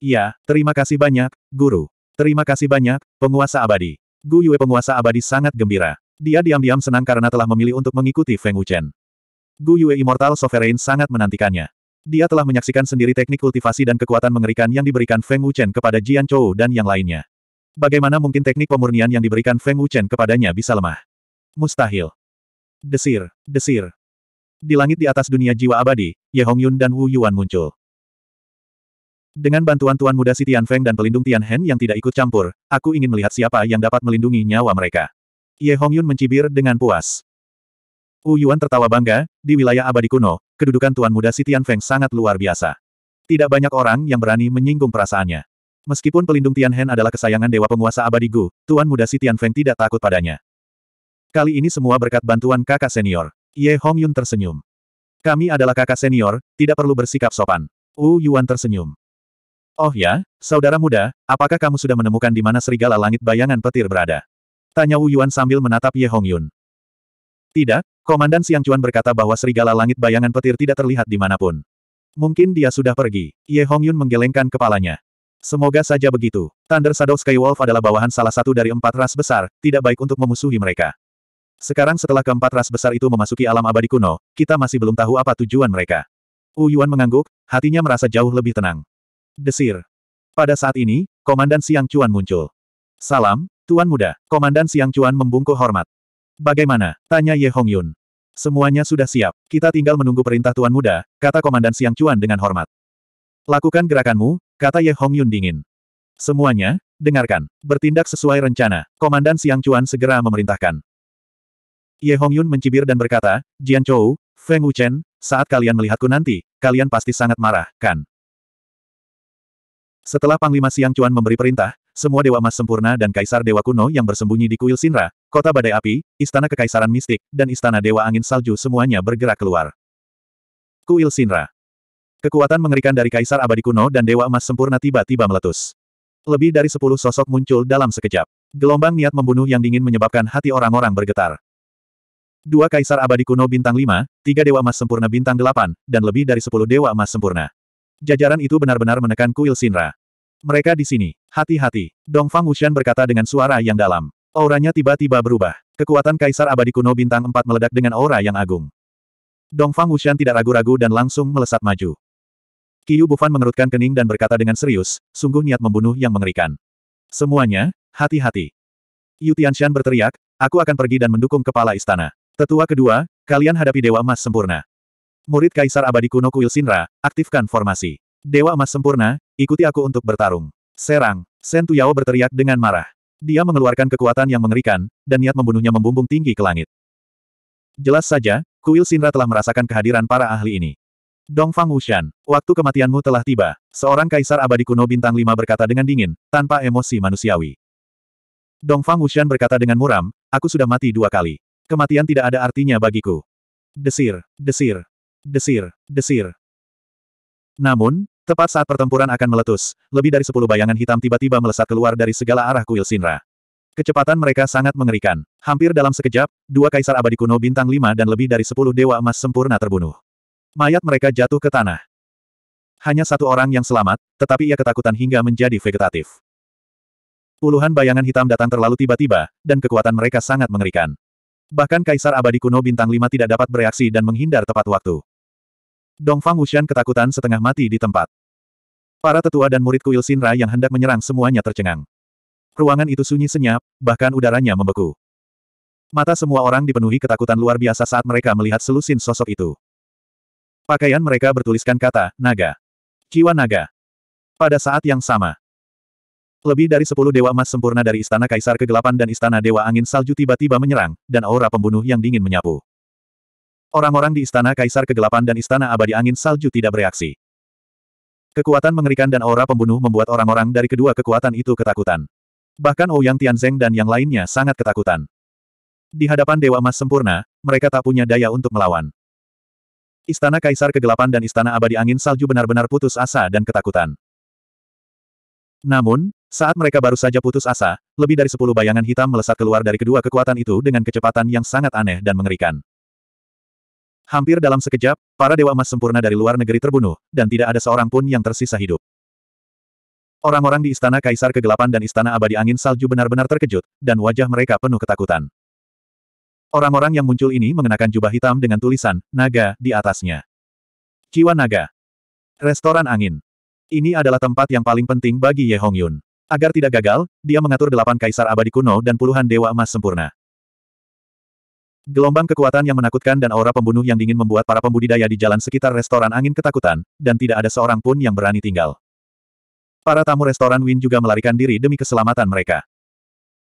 Iya, terima kasih banyak, guru. Terima kasih banyak, penguasa abadi. Gu Yue penguasa abadi sangat gembira. Dia diam-diam senang karena telah memilih untuk mengikuti Feng Wuchen. Gu Yue Immortal Sovereign sangat menantikannya. Dia telah menyaksikan sendiri teknik kultivasi dan kekuatan mengerikan yang diberikan Feng Wuchen kepada Jian Chou dan yang lainnya. Bagaimana mungkin teknik pemurnian yang diberikan Feng Wuchen kepadanya bisa lemah? Mustahil. Desir, desir. Di langit di atas dunia jiwa abadi, Ye Hongyun dan Wu Yuan muncul. Dengan bantuan Tuan Muda si Feng dan pelindung Tian Hen yang tidak ikut campur, aku ingin melihat siapa yang dapat melindungi nyawa mereka. Ye Hongyun mencibir dengan puas. Uyuan tertawa bangga, di wilayah abadi kuno, kedudukan Tuan Muda Sitian Feng sangat luar biasa. Tidak banyak orang yang berani menyinggung perasaannya. Meskipun pelindung Tian Hen adalah kesayangan dewa penguasa abadi Gu, Tuan Muda Sitian Feng tidak takut padanya. Kali ini semua berkat bantuan kakak senior. Ye Hong Yun tersenyum. Kami adalah kakak senior, tidak perlu bersikap sopan. Wu Yuan tersenyum. Oh ya, saudara muda, apakah kamu sudah menemukan di mana serigala langit bayangan petir berada? Tanya Wu Yuan sambil menatap Ye Hong Yun. Tidak, Komandan Siang Cuan berkata bahwa serigala langit bayangan petir tidak terlihat di dimanapun. Mungkin dia sudah pergi. Ye Hongyun menggelengkan kepalanya. Semoga saja begitu. Thunder Shadow Skywolf adalah bawahan salah satu dari empat ras besar, tidak baik untuk memusuhi mereka. Sekarang setelah keempat ras besar itu memasuki alam abadi kuno, kita masih belum tahu apa tujuan mereka. Wu Yuan mengangguk, hatinya merasa jauh lebih tenang. Desir. Pada saat ini, Komandan Siang Cuan muncul. Salam, Tuan Muda. Komandan Siang Cuan membungkuk hormat. Bagaimana? Tanya Ye Hong Yun. Semuanya sudah siap, kita tinggal menunggu perintah Tuan Muda, kata Komandan Siang Cuan dengan hormat. Lakukan gerakanmu, kata Ye Hong Yun dingin. Semuanya, dengarkan, bertindak sesuai rencana, Komandan Siang Cuan segera memerintahkan. Ye Hong Yun mencibir dan berkata, Jian Chou, Feng Wuchen, saat kalian melihatku nanti, kalian pasti sangat marah, kan? Setelah Panglima Siang Cuan memberi perintah, semua dewa emas sempurna dan kaisar dewa kuno yang bersembunyi di kuil Sinra, kota badai api, istana kekaisaran mistik, dan istana dewa angin salju semuanya bergerak keluar. Kuil Sinra. Kekuatan mengerikan dari kaisar abadi kuno dan dewa emas sempurna tiba-tiba meletus. Lebih dari sepuluh sosok muncul dalam sekejap. Gelombang niat membunuh yang dingin menyebabkan hati orang-orang bergetar. Dua kaisar abadi kuno bintang lima, tiga dewa emas sempurna bintang delapan, dan lebih dari sepuluh dewa emas sempurna. Jajaran itu benar-benar menekan kuil Sinra. Mereka di sini. Hati-hati. Dongfang Wuxian berkata dengan suara yang dalam. Auranya tiba-tiba berubah. Kekuatan Kaisar Abadi Kuno Bintang 4 meledak dengan aura yang agung. Dongfang Wuxian tidak ragu-ragu dan langsung melesat maju. Qiu Bufan mengerutkan kening dan berkata dengan serius, sungguh niat membunuh yang mengerikan. Semuanya, hati-hati. Yu Tianxian berteriak, aku akan pergi dan mendukung kepala istana. Tetua kedua, kalian hadapi Dewa Emas sempurna. Murid Kaisar Abadi Kuno Kuil Sinra, aktifkan formasi. Dewa emas sempurna, ikuti aku untuk bertarung. Serang, Shen Tuyao berteriak dengan marah. Dia mengeluarkan kekuatan yang mengerikan, dan niat membunuhnya membumbung tinggi ke langit. Jelas saja, Kuil Sinra telah merasakan kehadiran para ahli ini. Dongfang Wushan, waktu kematianmu telah tiba. Seorang kaisar abadi kuno bintang lima berkata dengan dingin, tanpa emosi manusiawi. Dongfang Wushan berkata dengan muram, aku sudah mati dua kali. Kematian tidak ada artinya bagiku. Desir, desir, desir, desir. Namun, tepat saat pertempuran akan meletus, lebih dari sepuluh bayangan hitam tiba-tiba melesat keluar dari segala arah kuil Sinra. Kecepatan mereka sangat mengerikan. Hampir dalam sekejap, dua kaisar abadi kuno bintang lima dan lebih dari sepuluh dewa emas sempurna terbunuh. Mayat mereka jatuh ke tanah. Hanya satu orang yang selamat, tetapi ia ketakutan hingga menjadi vegetatif. Puluhan bayangan hitam datang terlalu tiba-tiba, dan kekuatan mereka sangat mengerikan. Bahkan Kaisar Abadi Kuno Bintang lima tidak dapat bereaksi dan menghindar tepat waktu. Dongfang Wushan ketakutan setengah mati di tempat. Para tetua dan murid kuil Sinra yang hendak menyerang semuanya tercengang. Ruangan itu sunyi senyap, bahkan udaranya membeku. Mata semua orang dipenuhi ketakutan luar biasa saat mereka melihat selusin sosok itu. Pakaian mereka bertuliskan kata, naga. Jiwa naga. Pada saat yang sama, lebih dari sepuluh dewa emas sempurna dari Istana Kaisar Kegelapan dan Istana Dewa Angin Salju tiba-tiba menyerang, dan aura pembunuh yang dingin menyapu. Orang-orang di Istana Kaisar Kegelapan dan Istana Abadi Angin Salju tidak bereaksi. Kekuatan mengerikan dan aura pembunuh membuat orang-orang dari kedua kekuatan itu ketakutan. Bahkan Ouyang oh Tianzeng dan yang lainnya sangat ketakutan. Di hadapan Dewa Mas Sempurna, mereka tak punya daya untuk melawan. Istana Kaisar Kegelapan dan Istana Abadi Angin Salju benar-benar putus asa dan ketakutan. Namun, saat mereka baru saja putus asa, lebih dari sepuluh bayangan hitam melesat keluar dari kedua kekuatan itu dengan kecepatan yang sangat aneh dan mengerikan. Hampir dalam sekejap, para dewa emas sempurna dari luar negeri terbunuh, dan tidak ada seorang pun yang tersisa hidup. Orang-orang di Istana Kaisar Kegelapan dan Istana Abadi Angin Salju benar-benar terkejut, dan wajah mereka penuh ketakutan. Orang-orang yang muncul ini mengenakan jubah hitam dengan tulisan, naga, di atasnya. Jiwa Naga. Restoran Angin. Ini adalah tempat yang paling penting bagi Ye Hong Yun. Agar tidak gagal, dia mengatur delapan kaisar abadi kuno dan puluhan dewa emas sempurna. Gelombang kekuatan yang menakutkan dan aura pembunuh yang dingin membuat para pembudidaya di jalan sekitar restoran angin ketakutan, dan tidak ada seorang pun yang berani tinggal. Para tamu restoran Win juga melarikan diri demi keselamatan mereka.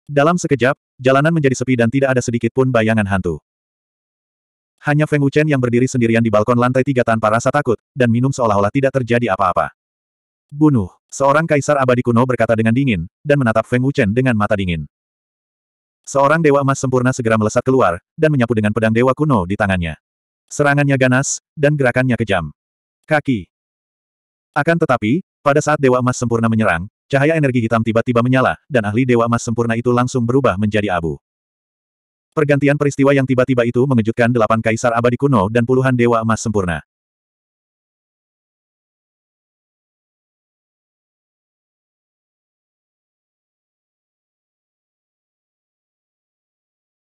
Dalam sekejap, jalanan menjadi sepi dan tidak ada sedikit pun bayangan hantu. Hanya Feng Wuchen yang berdiri sendirian di balkon lantai tiga tanpa rasa takut, dan minum seolah-olah tidak terjadi apa-apa. Bunuh, seorang kaisar abadi kuno berkata dengan dingin, dan menatap Feng Wuchen dengan mata dingin. Seorang dewa emas sempurna segera melesat keluar, dan menyapu dengan pedang dewa kuno di tangannya. Serangannya ganas, dan gerakannya kejam. Kaki. Akan tetapi, pada saat dewa emas sempurna menyerang, cahaya energi hitam tiba-tiba menyala, dan ahli dewa emas sempurna itu langsung berubah menjadi abu. Pergantian peristiwa yang tiba-tiba itu mengejutkan delapan kaisar abadi kuno dan puluhan dewa emas sempurna.